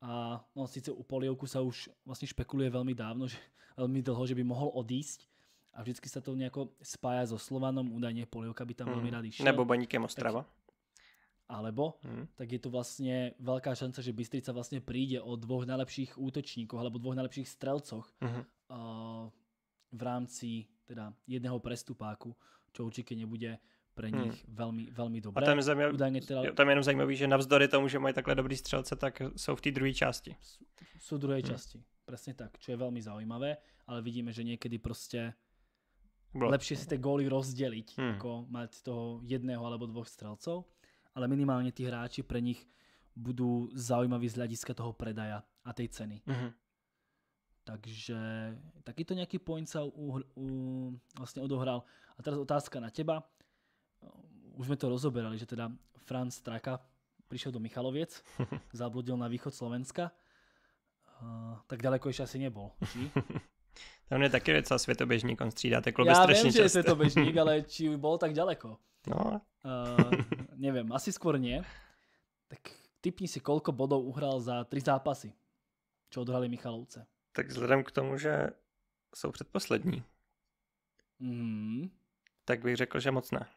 A no, síce u Polievku sa už vlastne špekuluje veľmi dávno, že, veľmi dlho, že by mohol odísť, a vždycky se to nejako spája so Slovanom, údajne Polievka by tam veľmi mhm. rád išiel. Nebo Baníkem Ostrava. Tak, alebo, hmm. tak je tu vlastne veľká šanca, že Bystrica vlastne príde o dvoch najlepších útočníkoch alebo dvoch najlepších strelcoch hmm. uh, v rámci teda jedného prestupáku, čo určite nebude pro hmm. nich hmm. velmi, velmi dobré. A tam je, zajímavý, Udajně teda... tam je jenom zajímavý, že navzdory tomu, že mají takhle dobrý střelce, tak jsou v té druhé části. Jsou v druhé hmm. části, přesně tak, čo je velmi zajímavé, ale vidíme, že někdy prostě lepší si ty góly rozdělit, hmm. jako mít toho jedného alebo dvoch strelcov ale minimálne tí hráči pre nich budú zaujímaví z hľadiska toho predaja a tej ceny. Mm -hmm. Takže takýto nejaký point sa u, u, vlastne odohral. A teraz otázka na teba. Už sme to rozoberali, že teda Franz Traka prišiel do Michaloviec, zabludil na východ Slovenska. Uh, tak daleko ještě asi nebol, či? Tam je taky docela světoběžník, on střídá ty kluby Já strašně vím, že je světoběžník, ale či byl tak daleko? No, Uh, neviem, asi skôr nie. Tak typni si, koľko bodov uhral za tri zápasy, čo odhrali Michalovce. Tak vzhledem k tomu, že jsou předposlední, mm. tak bych řekl, že moc ne.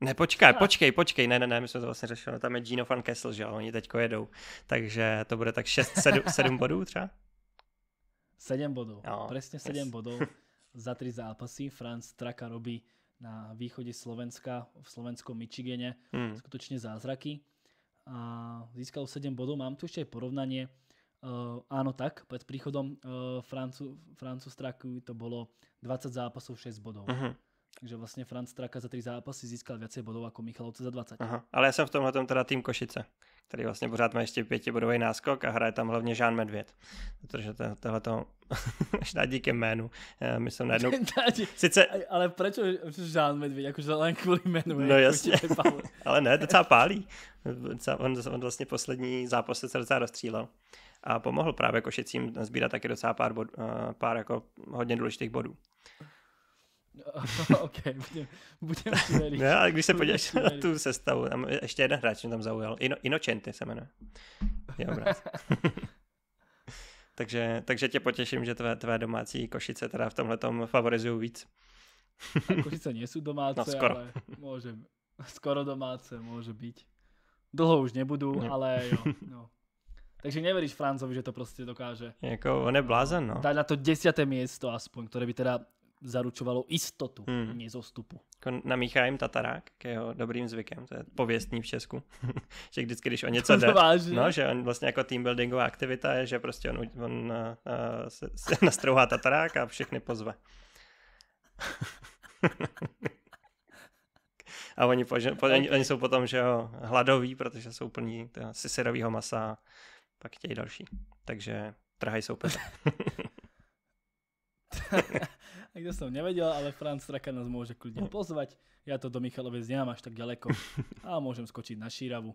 Ne, počkej, počkej, počkej, ne, ne, ne, my jsme to vlastně řešili, tam je Gino Van Kessel, že oni teďko jedou, takže to bude tak 6, 7, 7 bodů třeba? 7 bodů, no, přesně 7 yes. bodů za 3 zápasy, Franz Traka robí na východe Slovenska, v slovenskom Michigene, hmm. skutočne zázraky. A získal 7 bodov. Mám tu ešte aj porovnanie. Uh, áno, tak, pred príchodom uh, Francu, Straku to bolo 20 zápasov, 6 bodov. Uh-huh. Takže vlastně Franz Traka za tři zápasy získal více bodů jako Michalovce za 20. Aha, ale já jsem v tomhle teda tým Košice, který vlastně pořád má ještě pětibodový náskok a hraje tam hlavně Žán Medvěd. Protože tohle to možná díky jménu. My jsme najednou... Sice... Ale proč Žán Medvěd? Jakože len kvůli jménu. No jako jasně, ale ne, docela pálí. On, on vlastně poslední zápas se docela rozstřílel a pomohl právě Košicím sbírat taky docela pár, bod, eh, pár jako hodně důležitých bodů. ok, budem, budem no, ale když se podíváš na tu sestavu, tam ještě jeden hráč mě tam zaujal. Ino, Inocenty se jmenuje. Je takže, takže tě potěším, že tvé, tvé domácí Košice teda v tomhle tom favorizují víc. A Košice nejsou domáce, no, skoro. ale může, skoro domáce může být. Dlho už nebudu, no. ale jo. No. Takže neveríš Francovi, že to prostě dokáže. Jako on je blázen, no. Dá na to desiaté miesto aspoň, ktoré by teda zaručovalo jistotu hmm. nizostupu. Jako namíchá jim tatarák k jeho dobrým zvykem, to je pověstní v Česku, že vždycky, když o něco jde, no, že on vlastně jako team buildingová aktivita je, že prostě on, on uh, se, se nastrouhá tatarák a všechny pozve. a oni, po, po, okay. oni, oni jsou potom, že jo, hladoví, protože jsou plní siserového masa pak chtějí další. Takže trhají soupeře. Nikdo som nevedel, ale Franz Straka nás môže kľudne oh. pozvať. Ja to do Michalovec nemám až tak ďaleko. A môžem skočiť na Šíravu.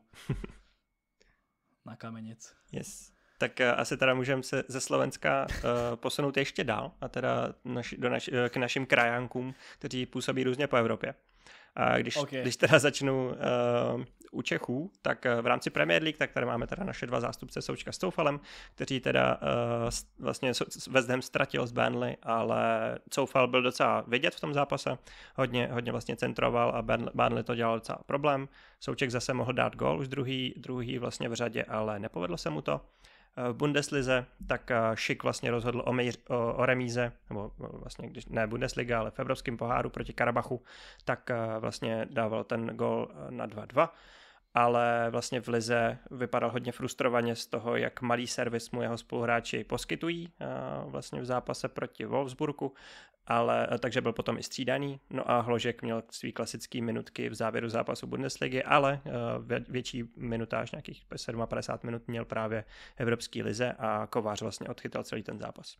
Na kamenec. Yes. Tak eh, asi teda můžeme se ze Slovenska uh, posunout ještě dál a teda naši, do naši, eh, k našim krajánkům, kteří působí různě po Evropě. A když, okay. když teda začnu uh, u Čechů, tak eh, v rámci Premier League, tak tady máme teda naše dva zástupce Součka s Toufalem, kteří teda uh, vlastně West Ham ztratil z Burnley, ale Soufal byl docela vidět v tom zápase, hodně, hodně vlastně centroval a Burnley to dělal docela problém. Souček zase mohl dát gol už druhý, druhý vlastně v řadě, ale nepovedlo se mu to v Bundeslize, tak Šik eh, vlastně rozhodl o, mejř, o, o remíze, nebo eh, vlastně když ne Bundesliga, ale v Evropském poháru proti Karabachu, tak eh, vlastně dával ten gol na 2-2 ale vlastně v Lize vypadal hodně frustrovaně z toho, jak malý servis mu jeho spoluhráči poskytují eh, vlastně v zápase proti Wolfsburgu, ale, eh, takže byl potom i střídaný. No a Hložek měl svý klasický minutky v závěru zápasu Bundesligy, ale eh, větší minutáž, nějakých 57 minut, měl právě Evropský lize a Kovář vlastně odchytal celý ten zápas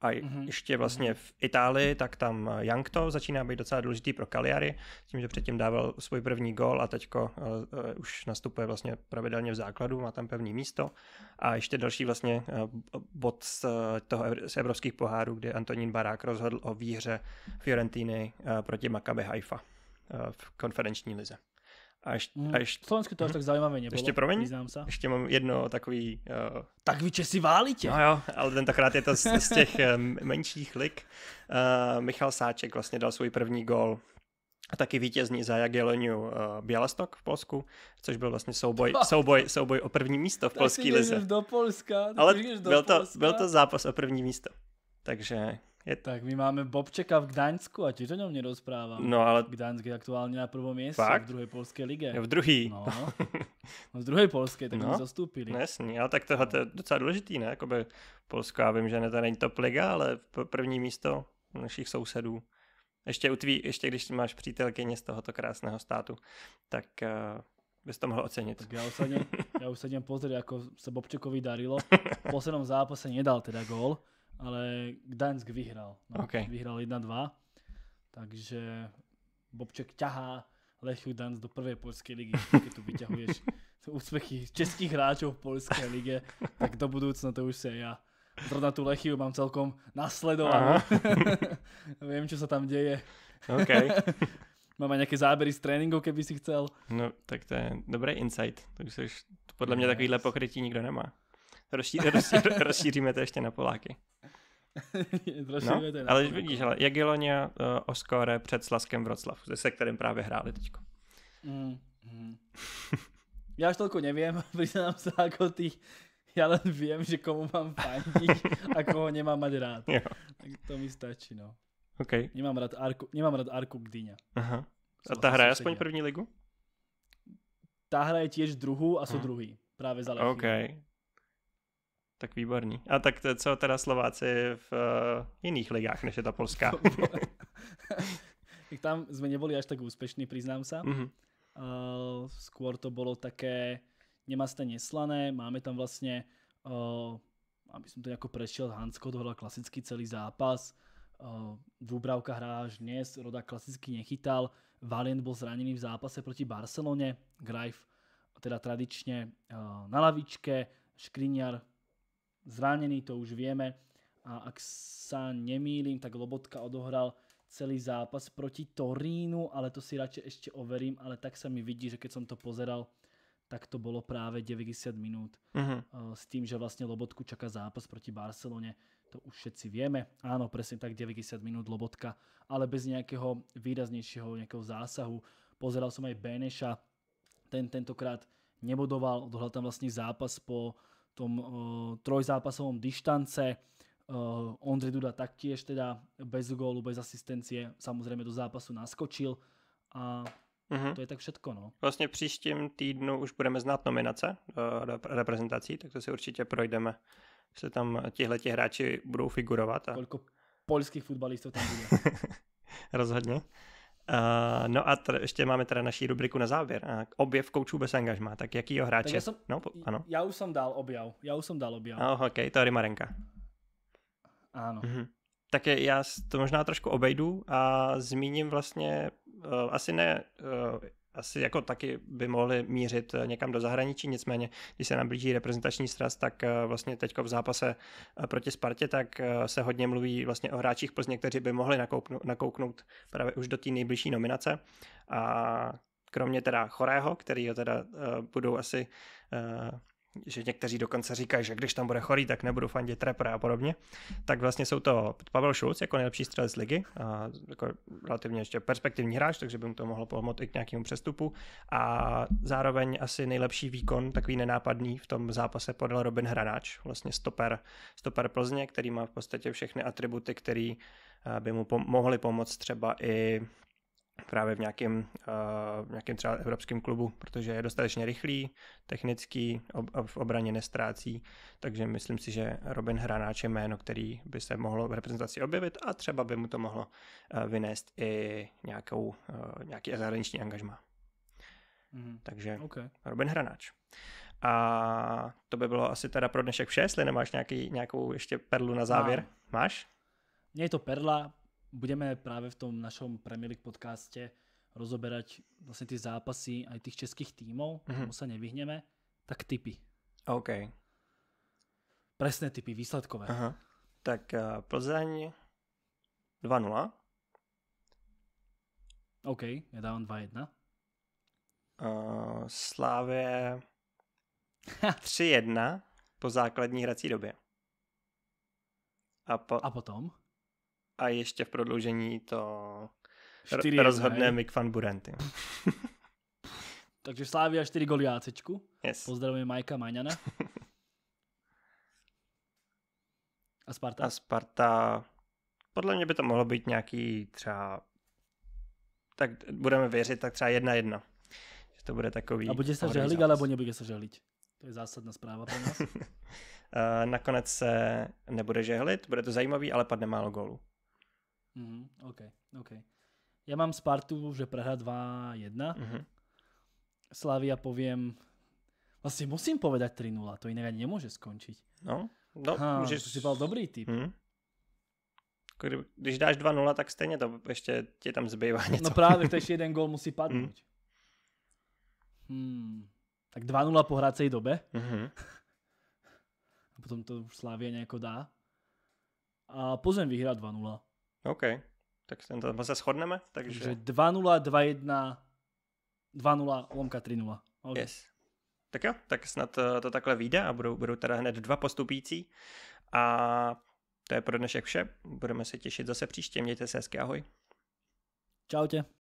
a mhm. ještě vlastně mhm. v Itálii, tak tam eh, Jankto začíná být docela důležitý pro Cagliari, tím, že předtím dával svůj první gol a teďko uh, už nastupuje vlastně pravidelně v základu, má tam pevné místo. A ještě další vlastně uh, bod z, uh, toho, z evropských pohárů, kdy Antonín Barák rozhodl o výhře Fiorentiny uh, proti Maccabi Haifa uh, v konferenční lize. Až, mm. až... Slovensku to až mhm. tak zajímavé nebylo. Ještě promiň, Vyznám se. ještě mám jedno takový... Uh... Tak vy si válíte. No jo, ale tentokrát je to z, z těch eh, menších lik. Uh, eh, Michal Sáček vlastně dal svůj první gol a taky vítězní za Jagiellonu uh, Bělastok v Polsku, což byl vlastně souboj, souboj, souboj o první místo v polské lize. do Polska. Ale do byl, Polska. To, byl to zápas o první místo. Takže je... Tak my máme Bobčeka v Gdaňsku a tiež o ňom nerozprávam. No ale... Gdaňsk je aktuálne na prvom mieste v druhej polskej lige. v druhý. No. no v z druhej polské, tak no. oni zastúpili. No jasný, ale tak tohle to je docela dôležitý, ne? Jakoby Polsko, ja vím, že ne, to není top liga, ale první místo našich sousedů. Ještě, u tví, ještě když máš přítelkyně z tohoto krásného státu, tak uh, bys to mohl ocenit. Tak já už sedím, já už sedím pozrieť, ako sa Bobčekovi darilo. V poslednom zápase nedal teda gól ale Gdaňsk vyhral. No, okay. Vyhral 1-2, takže Bobček ťahá Lechu Gdaňsk do prvej polskej ligy, keď tu vyťahuješ úspechy českých hráčov v polské lige, tak do budúcna to už si aj ja. Zrovna tu Lechiu mám celkom nasledovanú. Viem, čo sa tam deje. Okay. Máme nějaké záběry z tréninku, keby si chcel. No, tak to je dobrý insight. To už podle mě takovýhle pokrytí nikdo nemá. rozšíříme to ještě na Poláky. no, ale vidíš, ale Jagiellonia, uh, eh, Oskore před Slaskem Vroclav, se kterým právě hráli teď. Mm, mm. Já už toľko nevím, přiznám se jako ty. já len vím, že komu mám fandí a koho nemám mať rád. Tak to mi stačí, no. Okay. Nemám rád Arku, nemám rád Arku Gdyňa. Aha. A ta hra je aspoň první ligu? Ta hra je tiež druhou a jsou hmm. druhý. právě za Lechy. Okay. Tak výborný. A tak to, co teda Slováci v uh, jiných ligách, než je ta polská. tak tam jsme neboli až tak úspěšní, přiznám se. Mm -hmm. uh, skôr to bylo také nemasté neslané. Máme tam vlastně, uh, aby som to jako prešiel, Hansko dohral klasický celý zápas. Uh, Dúbravka hrá až dnes, Roda klasicky nechytal. Valient byl zranený v zápase proti Barcelone. Greif teda tradičně uh, na lavičke, Škriňar zranený, to už vieme. A ak sa nemýlim, tak Lobotka odohral celý zápas proti Torínu, ale to si radšej ešte overím, ale tak sa mi vidí, že keď som to pozeral, tak to bolo práve 90 minút uh mhm. eh, -huh. s tým, že vlastne Lobotku čaká zápas proti Barcelone. To už všetci vieme. Áno, presne tak 90 minút Lobotka, ale bez nejakého výraznejšieho nejakého zásahu. Pozeral som aj Beneša, ten tentokrát nebodoval, odohral tam vlastne zápas po tom uh, trojzápasovom dištance. Uh, eh, Ondrej Duda taktiež teda bez gólu, bez asistencie samozřejmě do zápasu naskočil a Mm-hmm. To je tak všetko, no. Vlastně příštím týdnu už budeme znát nominace do eh, reprezentací, tak to si určitě projdeme, se tam tihleti hráči budou figurovat. A... Koliko polských fotbalistů tam bude. Rozhodně. Uh, no a ještě máme teda naší rubriku na závěr. Uh, objev koučů bez angažma. Tak jaký hráče? hráč? já jsem, no, po, ano. Já už jsem dal objav. Já už jsem dal objav. Oh, ok, to je Marenka. Ano. Mhm. Tak je, já to možná trošku obejdu a zmíním vlastně, uh, asi ne uh, asi jako taky by mohli mířit eh, někam do zahraničí, nicméně když se nám blíží reprezentační sraz, tak eh, vlastně teďko v zápase eh, proti Spartě, tak se hodně mluví vlastně o hráčích Plzně, kteří by mohli nakouknout, nakouknout právě už do té nejbližší nominace a kromě teda Chorého, který ho teda budou asi že někteří dokonce říkají, že když tam bude chorý, tak nebudu fandit trepra a podobně, tak vlastně jsou to Pavel Šulc jako nejlepší střelec ligy, a jako relativně ještě perspektivní hráč, takže by mu to mohlo pomoct i k nějakému přestupu a zároveň asi nejlepší výkon, takový nenápadný v tom zápase podal Robin Hranáč, vlastně stoper, stoper Plzně, který má v podstatě všechny atributy, který eh, by mu pom- mohly pomoct třeba i právě v nějakém, uh, eh, nějakém třeba evropském klubu, protože je dostatečně rychlý, technický, ob, ob, v obraně nestrácí, takže myslím si, že Robin Hranáč je jméno, který by se mohlo v reprezentaci objevit a třeba by mu to mohlo uh, vynést i nějakou, uh, nějaký zahraniční angažma. Mm. Takže okay. Robin Hranáč. A to by bylo asi teda pro dnešek vše, jestli nemáš nějaký, nějakou ještě perlu na závěr. Mám. Máš? Mně je to perla, budeme právě v tom našom Premier League podcaste rozoberať vlastně ty zápasy aj tých českých týmov, mm -hmm. tomu se nevyhneme, tak typy. OK. Presné typy, výsledkové. Aha. Tak uh, Plzeň 2-0. OK, já dávám 2-1. Uh, Slávě 3-1 po základní hrací době. A, po... a potom? a ještě v prodloužení to Čtyři, rozhodne ne? Mik van Buren. Takže a čtyři goly Jácečku. Yes. Pozdravujeme Majka Maňana. A Sparta? A Sparta, podle mě by to mohlo být nějaký třeba, tak budeme věřit, tak třeba jedna jedna. Že to bude takový... A bude se žehlit, alebo nebude se žehlit? To je zásadná zpráva pro nás. Eh, nakonec se nebude žehlit, bude to zajímavý, ale padne málo gólů. Mm-hmm, OK, OK. Ja mám Spartu, že prehra 2-1. Mm-hmm. Slavia poviem... Vlastne musím povedať 3-0, to inak ani nemôže skončiť. No, no ha, můžeš... to si byl dobrý typ. Mm-hmm jako když dáš 2-0, tak stejně to ještě ti tam zbývá no něco. No právě, to ještě jeden gol musí padnout. Mm. Hmm. Tak 2-0 po hrácej dobe. Mm-hmm. A potom to už Slávě nějak dá. A Pozem vyhrá 2-0. OK, tak ten tam se shodneme. Takže, takže 2-0, 2-1, 2-0, lomka 3-0. Okay. Yes. Tak jo, tak snad eh, to, takhle vyjde a budou, budou teda hned dva postupící. A to je pro dnešek vše. Budeme se těšit zase příště. Mějte se hezky, ahoj. Čau tě.